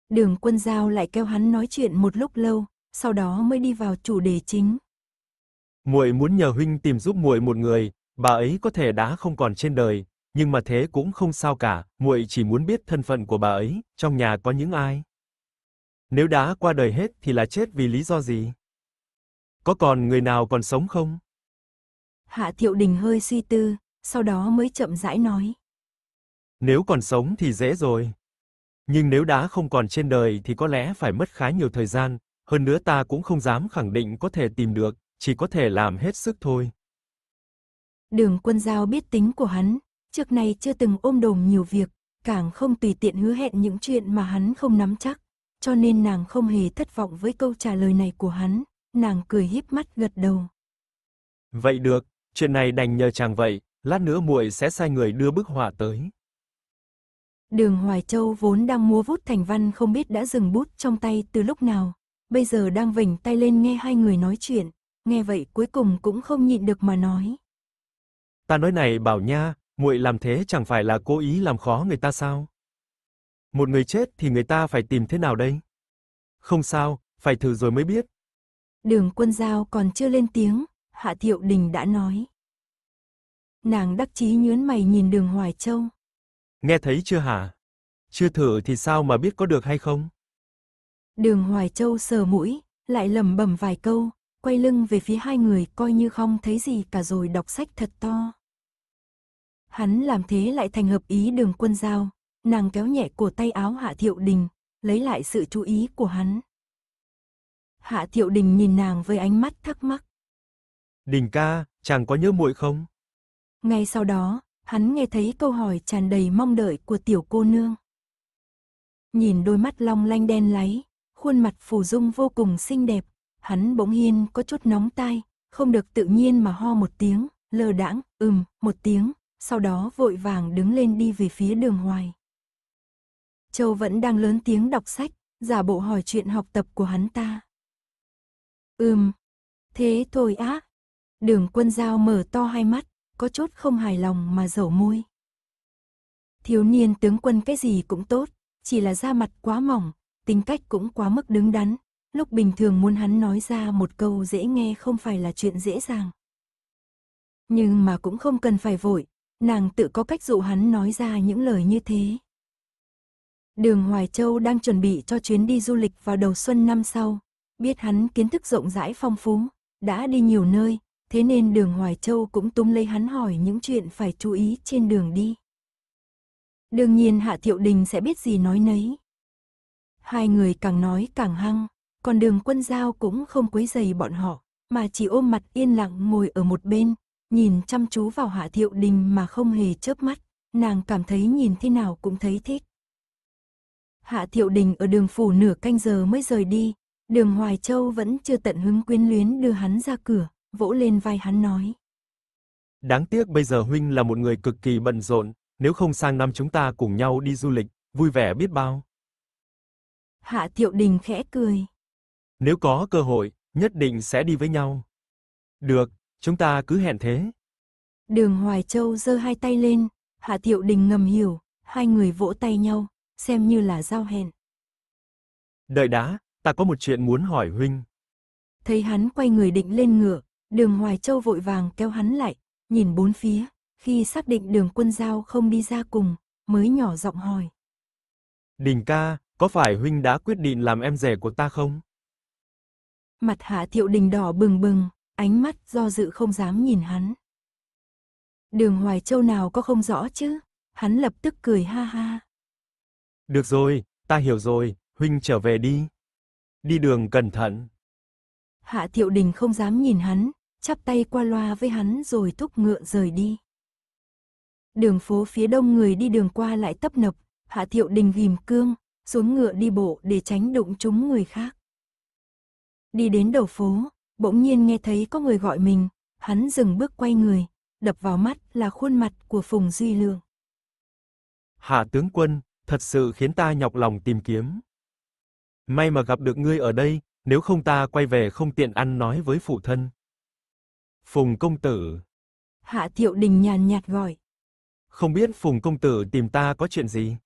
Đường quân giao lại kêu hắn nói chuyện một lúc lâu, sau đó mới đi vào chủ đề chính. Muội muốn nhờ huynh tìm giúp muội một người, bà ấy có thể đã không còn trên đời, nhưng mà thế cũng không sao cả, muội chỉ muốn biết thân phận của bà ấy, trong nhà có những ai. Nếu đã qua đời hết thì là chết vì lý do gì? Có còn người nào còn sống không? Hạ Thiệu Đình hơi suy tư, sau đó mới chậm rãi nói. Nếu còn sống thì dễ rồi. Nhưng nếu đã không còn trên đời thì có lẽ phải mất khá nhiều thời gian, hơn nữa ta cũng không dám khẳng định có thể tìm được, chỉ có thể làm hết sức thôi. Đường quân giao biết tính của hắn, trước nay chưa từng ôm đồm nhiều việc, càng không tùy tiện hứa hẹn những chuyện mà hắn không nắm chắc cho nên nàng không hề thất vọng với câu trả lời này của hắn, nàng cười híp mắt gật đầu. Vậy được, chuyện này đành nhờ chàng vậy, lát nữa muội sẽ sai người đưa bức họa tới. Đường Hoài Châu vốn đang múa vút thành văn không biết đã dừng bút trong tay từ lúc nào, bây giờ đang vỉnh tay lên nghe hai người nói chuyện, nghe vậy cuối cùng cũng không nhịn được mà nói. Ta nói này bảo nha, muội làm thế chẳng phải là cố ý làm khó người ta sao? Một người chết thì người ta phải tìm thế nào đây? Không sao, phải thử rồi mới biết. Đường quân giao còn chưa lên tiếng, Hạ Thiệu Đình đã nói. Nàng đắc chí nhướn mày nhìn đường Hoài Châu. Nghe thấy chưa hả? Chưa thử thì sao mà biết có được hay không? Đường Hoài Châu sờ mũi, lại lẩm bẩm vài câu, quay lưng về phía hai người coi như không thấy gì cả rồi đọc sách thật to. Hắn làm thế lại thành hợp ý đường quân giao, Nàng kéo nhẹ của tay áo Hạ Thiệu Đình, lấy lại sự chú ý của hắn. Hạ Thiệu Đình nhìn nàng với ánh mắt thắc mắc. Đình ca, chàng có nhớ muội không? Ngay sau đó, hắn nghe thấy câu hỏi tràn đầy mong đợi của tiểu cô nương. Nhìn đôi mắt long lanh đen láy, khuôn mặt phù dung vô cùng xinh đẹp, hắn bỗng hiên có chút nóng tai, không được tự nhiên mà ho một tiếng, lơ đãng, ừm, một tiếng, sau đó vội vàng đứng lên đi về phía đường hoài. Châu vẫn đang lớn tiếng đọc sách, giả bộ hỏi chuyện học tập của hắn ta. Ừm, thế thôi á. Đường quân giao mở to hai mắt, có chút không hài lòng mà dẩu môi. Thiếu niên tướng quân cái gì cũng tốt, chỉ là da mặt quá mỏng, tính cách cũng quá mức đứng đắn. Lúc bình thường muốn hắn nói ra một câu dễ nghe không phải là chuyện dễ dàng. Nhưng mà cũng không cần phải vội, nàng tự có cách dụ hắn nói ra những lời như thế. Đường Hoài Châu đang chuẩn bị cho chuyến đi du lịch vào đầu xuân năm sau. Biết hắn kiến thức rộng rãi phong phú, đã đi nhiều nơi, thế nên đường Hoài Châu cũng túm lấy hắn hỏi những chuyện phải chú ý trên đường đi. Đương nhiên Hạ Thiệu Đình sẽ biết gì nói nấy. Hai người càng nói càng hăng, còn đường quân giao cũng không quấy dày bọn họ, mà chỉ ôm mặt yên lặng ngồi ở một bên, nhìn chăm chú vào Hạ Thiệu Đình mà không hề chớp mắt, nàng cảm thấy nhìn thế nào cũng thấy thích. Hạ Thiệu Đình ở đường phủ nửa canh giờ mới rời đi, đường Hoài Châu vẫn chưa tận hứng quyến luyến đưa hắn ra cửa, vỗ lên vai hắn nói. Đáng tiếc bây giờ huynh là một người cực kỳ bận rộn, nếu không sang năm chúng ta cùng nhau đi du lịch, vui vẻ biết bao. Hạ Thiệu Đình khẽ cười. Nếu có cơ hội, nhất định sẽ đi với nhau. Được, chúng ta cứ hẹn thế. Đường Hoài Châu giơ hai tay lên, Hạ Thiệu Đình ngầm hiểu, hai người vỗ tay nhau, xem như là giao hèn. Đợi đã, ta có một chuyện muốn hỏi huynh. Thấy hắn quay người định lên ngựa, đường Hoài Châu vội vàng kéo hắn lại, nhìn bốn phía, khi xác định đường quân giao không đi ra cùng, mới nhỏ giọng hỏi. Đình ca, có phải huynh đã quyết định làm em rể của ta không? Mặt hạ thiệu đình đỏ bừng bừng, ánh mắt do dự không dám nhìn hắn. Đường Hoài Châu nào có không rõ chứ, hắn lập tức cười ha ha. Được rồi, ta hiểu rồi, huynh trở về đi. Đi đường cẩn thận. Hạ Thiệu Đình không dám nhìn hắn, chắp tay qua loa với hắn rồi thúc ngựa rời đi. Đường phố phía đông người đi đường qua lại tấp nập, Hạ Thiệu Đình ghim cương, xuống ngựa đi bộ để tránh đụng trúng người khác. Đi đến đầu phố, bỗng nhiên nghe thấy có người gọi mình, hắn dừng bước quay người, đập vào mắt là khuôn mặt của Phùng Duy Lượng. Hạ tướng quân, thật sự khiến ta nhọc lòng tìm kiếm. May mà gặp được ngươi ở đây, nếu không ta quay về không tiện ăn nói với phụ thân. Phùng công tử. Hạ Thiệu Đình nhàn nhạt gọi. Không biết Phùng công tử tìm ta có chuyện gì?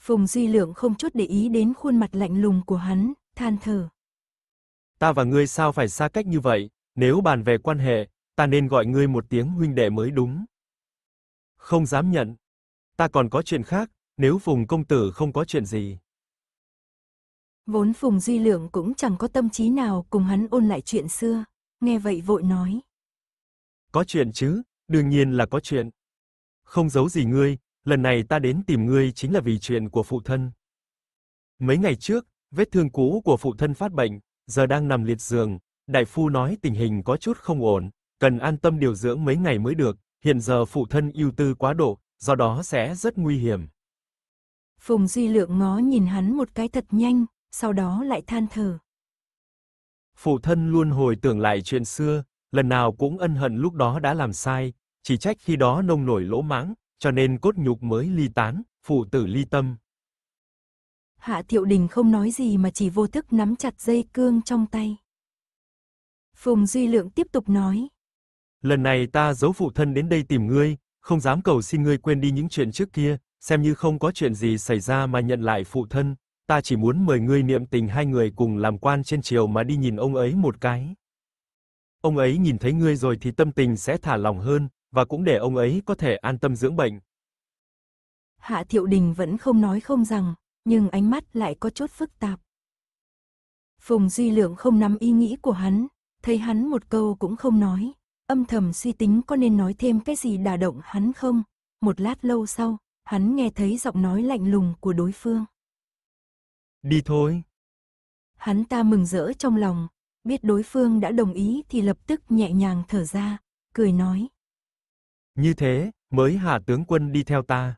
Phùng Duy Lượng không chút để ý đến khuôn mặt lạnh lùng của hắn, than thở. Ta và ngươi sao phải xa cách như vậy, nếu bàn về quan hệ, ta nên gọi ngươi một tiếng huynh đệ mới đúng. Không dám nhận. Ta còn có chuyện khác, nếu Phùng công tử không có chuyện gì. Vốn Phùng Duy Lượng cũng chẳng có tâm trí nào cùng hắn ôn lại chuyện xưa, nghe vậy vội nói. Có chuyện chứ, đương nhiên là có chuyện. Không giấu gì ngươi, lần này ta đến tìm ngươi chính là vì chuyện của phụ thân. Mấy ngày trước, vết thương cũ của phụ thân phát bệnh, giờ đang nằm liệt giường, đại phu nói tình hình có chút không ổn, cần an tâm điều dưỡng mấy ngày mới được, hiện giờ phụ thân ưu tư quá độ, do đó sẽ rất nguy hiểm. Phùng Duy Lượng ngó nhìn hắn một cái thật nhanh, sau đó lại than thở. Phụ thân luôn hồi tưởng lại chuyện xưa, lần nào cũng ân hận lúc đó đã làm sai, chỉ trách khi đó nông nổi lỗ mãng, cho nên cốt nhục mới ly tán, phụ tử ly tâm. Hạ Thiệu Đình không nói gì mà chỉ vô thức nắm chặt dây cương trong tay. Phùng Duy Lượng tiếp tục nói. Lần này ta giấu phụ thân đến đây tìm ngươi, không dám cầu xin ngươi quên đi những chuyện trước kia, xem như không có chuyện gì xảy ra mà nhận lại phụ thân, ta chỉ muốn mời ngươi niệm tình hai người cùng làm quan trên triều mà đi nhìn ông ấy một cái. Ông ấy nhìn thấy ngươi rồi thì tâm tình sẽ thả lòng hơn, và cũng để ông ấy có thể an tâm dưỡng bệnh. Hạ Thiệu Đình vẫn không nói không rằng, nhưng ánh mắt lại có chút phức tạp. Phùng Duy Lượng không nắm ý nghĩ của hắn, thấy hắn một câu cũng không nói, âm thầm suy tính có nên nói thêm cái gì đả động hắn không. Một lát lâu sau, Hắn nghe thấy giọng nói lạnh lùng của đối phương. Đi thôi. Hắn ta mừng rỡ trong lòng, biết đối phương đã đồng ý thì lập tức nhẹ nhàng thở ra, cười nói. Như thế, mới hạ tướng quân đi theo ta.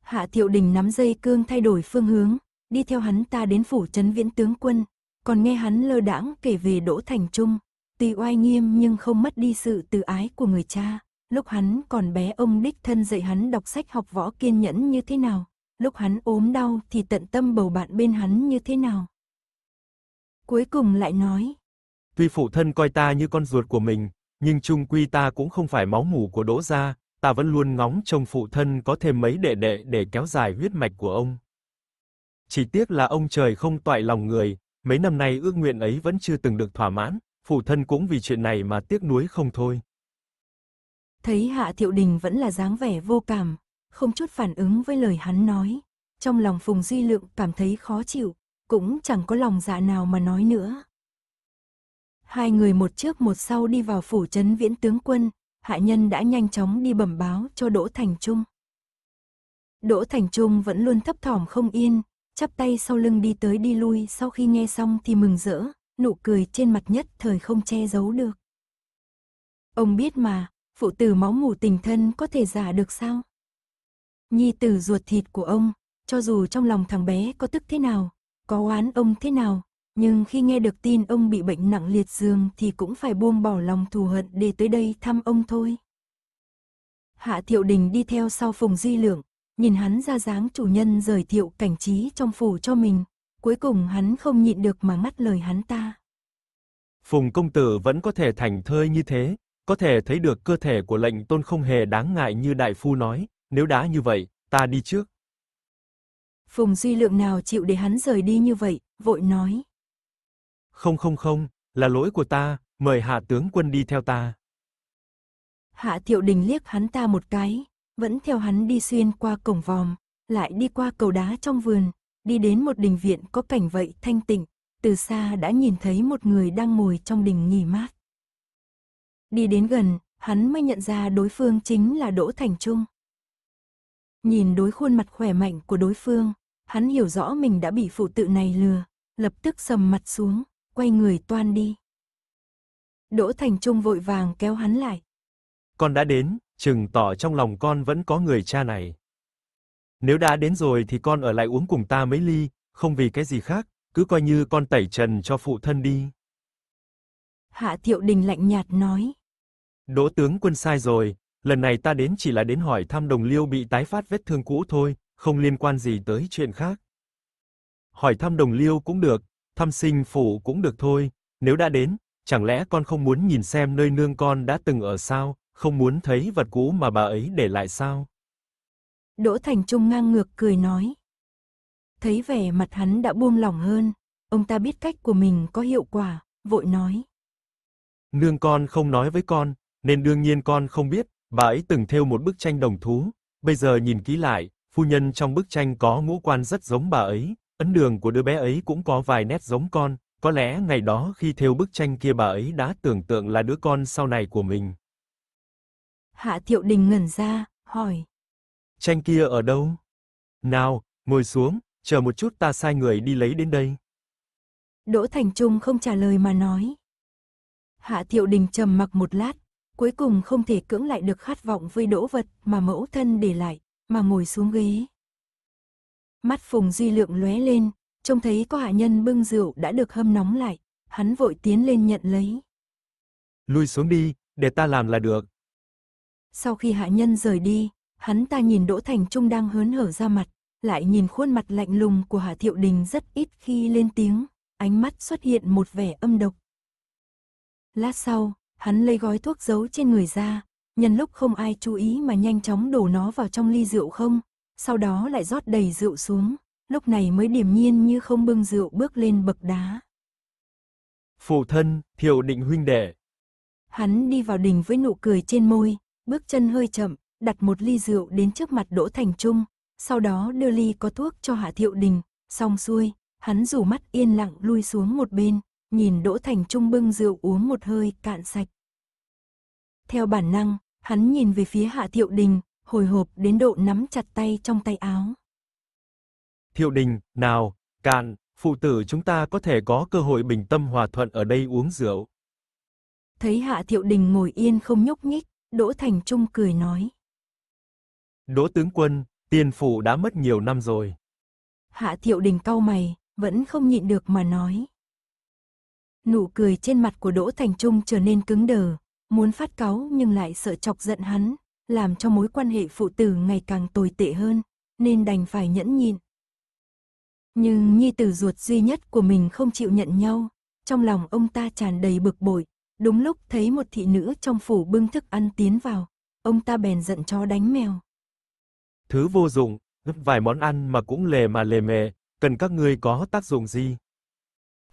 Hạ thiệu đình nắm dây cương thay đổi phương hướng, đi theo hắn ta đến phủ trấn viễn tướng quân, còn nghe hắn lơ đãng kể về Đỗ Thành Trung, tuy oai nghiêm nhưng không mất đi sự từ ái của người cha. Lúc hắn còn bé ông đích thân dạy hắn đọc sách học võ kiên nhẫn như thế nào. Lúc hắn ốm đau thì tận tâm bầu bạn bên hắn như thế nào. Cuối cùng lại nói. Tuy phụ thân coi ta như con ruột của mình, nhưng chung quy ta cũng không phải máu mủ của Đỗ gia, ta vẫn luôn ngóng trông phụ thân có thêm mấy đệ đệ để kéo dài huyết mạch của ông. Chỉ tiếc là ông trời không toại lòng người, mấy năm nay ước nguyện ấy vẫn chưa từng được thỏa mãn, phụ thân cũng vì chuyện này mà tiếc nuối không thôi. Thấy Hạ Thiệu Đình vẫn là dáng vẻ vô cảm, không chút phản ứng với lời hắn nói. Trong lòng Phùng Duy Lượng cảm thấy khó chịu, cũng chẳng có lòng dạ nào mà nói nữa. Hai người một trước một sau đi vào phủ trấn viễn tướng quân, hạ nhân đã nhanh chóng đi bẩm báo cho Đỗ Thành Trung. Đỗ Thành Trung vẫn luôn thấp thỏm không yên, chắp tay sau lưng đi tới đi lui sau khi nghe xong thì mừng rỡ, nụ cười trên mặt nhất thời không che giấu được. Ông biết mà, phụ tử máu mủ tình thân có thể giả được sao? Nhi tử ruột thịt của ông, cho dù trong lòng thằng bé có tức thế nào, có oán ông thế nào, nhưng khi nghe được tin ông bị bệnh nặng liệt dương thì cũng phải buông bỏ lòng thù hận để tới đây thăm ông thôi. Hạ Thiệu Đình đi theo sau Phùng Duy Lượng, nhìn hắn ra dáng chủ nhân rời Thiệu cảnh trí trong phủ cho mình, cuối cùng hắn không nhịn được mà ngắt lời hắn ta. Phùng công tử vẫn có thể thành thơi như thế, có thể thấy được cơ thể của lệnh tôn không hề đáng ngại như đại phu nói, nếu đã như vậy, ta đi trước. Phùng Duy Lượng nào chịu để hắn rời đi như vậy, vội nói. Không không không, là lỗi của ta, mời hạ tướng quân đi theo ta. Hạ Thiệu Đình liếc hắn ta một cái, vẫn theo hắn đi xuyên qua cổng vòm, lại đi qua cầu đá trong vườn, đi đến một đình viện có cảnh vậy thanh tịnh, từ xa đã nhìn thấy một người đang ngồi trong đình nghỉ mát. Đi đến gần, hắn mới nhận ra đối phương chính là Đỗ Thành Trung. Nhìn đối khuôn mặt khỏe mạnh của đối phương, hắn hiểu rõ mình đã bị phụ tự này lừa, lập tức sầm mặt xuống, quay người toan đi. Đỗ Thành Trung vội vàng kéo hắn lại. Con đã đến, chừng tỏ trong lòng con vẫn có người cha này. Nếu đã đến rồi thì con ở lại uống cùng ta mấy ly, không vì cái gì khác, cứ coi như con tẩy trần cho phụ thân đi. Hạ Thiệu Đình lạnh nhạt nói. Đỗ tướng quân sai rồi, lần này ta đến chỉ là đến hỏi thăm đồng liêu bị tái phát vết thương cũ thôi, không liên quan gì tới chuyện khác. Hỏi thăm đồng liêu cũng được, thăm sinh phụ cũng được thôi, nếu đã đến, chẳng lẽ con không muốn nhìn xem nơi nương con đã từng ở sao, không muốn thấy vật cũ mà bà ấy để lại sao? Đỗ Thành Trung ngang ngược cười nói. Thấy vẻ mặt hắn đã buông lỏng hơn, ông ta biết cách của mình có hiệu quả, vội nói. Nương con không nói với con, nên đương nhiên con không biết, bà ấy từng thêu một bức tranh đồng thú, bây giờ nhìn kỹ lại, phu nhân trong bức tranh có ngũ quan rất giống bà ấy, ấn đường của đứa bé ấy cũng có vài nét giống con, có lẽ ngày đó khi thêu bức tranh kia bà ấy đã tưởng tượng là đứa con sau này của mình. Hạ Thiệu Đình ngẩn ra, hỏi: "Tranh kia ở đâu? Nào, ngồi xuống, chờ một chút ta sai người đi lấy đến đây." Đỗ Thành Trung không trả lời mà nói. Hạ Thiệu Đình trầm mặc một lát, cuối cùng không thể cưỡng lại được khát vọng với đỗ vật mà mẫu thân để lại, mà ngồi xuống ghế. Mắt Phùng Duy Lượng lóe lên, trông thấy có hạ nhân bưng rượu đã được hâm nóng lại, hắn vội tiến lên nhận lấy. Lui xuống đi, để ta làm là được. Sau khi hạ nhân rời đi, hắn ta nhìn Đỗ Thành Trung đang hớn hở ra mặt, lại nhìn khuôn mặt lạnh lùng của Hạ Thiệu Đình rất ít khi lên tiếng, ánh mắt xuất hiện một vẻ âm độc. Lát sau, hắn lấy gói thuốc giấu trên người ra, nhân lúc không ai chú ý mà nhanh chóng đổ nó vào trong ly rượu không, sau đó lại rót đầy rượu xuống, lúc này mới điềm nhiên như không bưng rượu bước lên bậc đá. Phụ thân, thiệu định huynh đệ. Hắn đi vào đình với nụ cười trên môi, bước chân hơi chậm, đặt một ly rượu đến trước mặt Đỗ Thành Trung, sau đó đưa ly có thuốc cho Hạ Thiệu Đình, xong xuôi, hắn rủ mắt yên lặng lui xuống một bên, nhìn Đỗ Thành Trung bưng rượu uống một hơi cạn sạch. Theo bản năng, hắn nhìn về phía Hạ Thiệu Đình, hồi hộp đến độ nắm chặt tay trong tay áo. Thiệu Đình, nào, cạn, phụ tử chúng ta có thể có cơ hội bình tâm hòa thuận ở đây uống rượu. Thấy Hạ Thiệu Đình ngồi yên không nhúc nhích, Đỗ Thành Trung cười nói. Đỗ tướng quân, tiền phụ đã mất nhiều năm rồi. Hạ Thiệu Đình cau mày, vẫn không nhịn được mà nói nụ cười trên mặt của Đỗ Thành Trung trở nên cứng đờ, muốn phát cáu nhưng lại sợ chọc giận hắn, làm cho mối quan hệ phụ tử ngày càng tồi tệ hơn, nên đành phải nhẫn nhịn. Nhưng nhi tử ruột duy nhất của mình không chịu nhận nhau, trong lòng ông ta tràn đầy bực bội, đúng lúc thấy một thị nữ trong phủ bưng thức ăn tiến vào, ông ta bèn giận cho đánh mèo. Thứ vô dụng, vài món ăn mà cũng lề mà lề mề, cần các ngươi có tác dụng gì?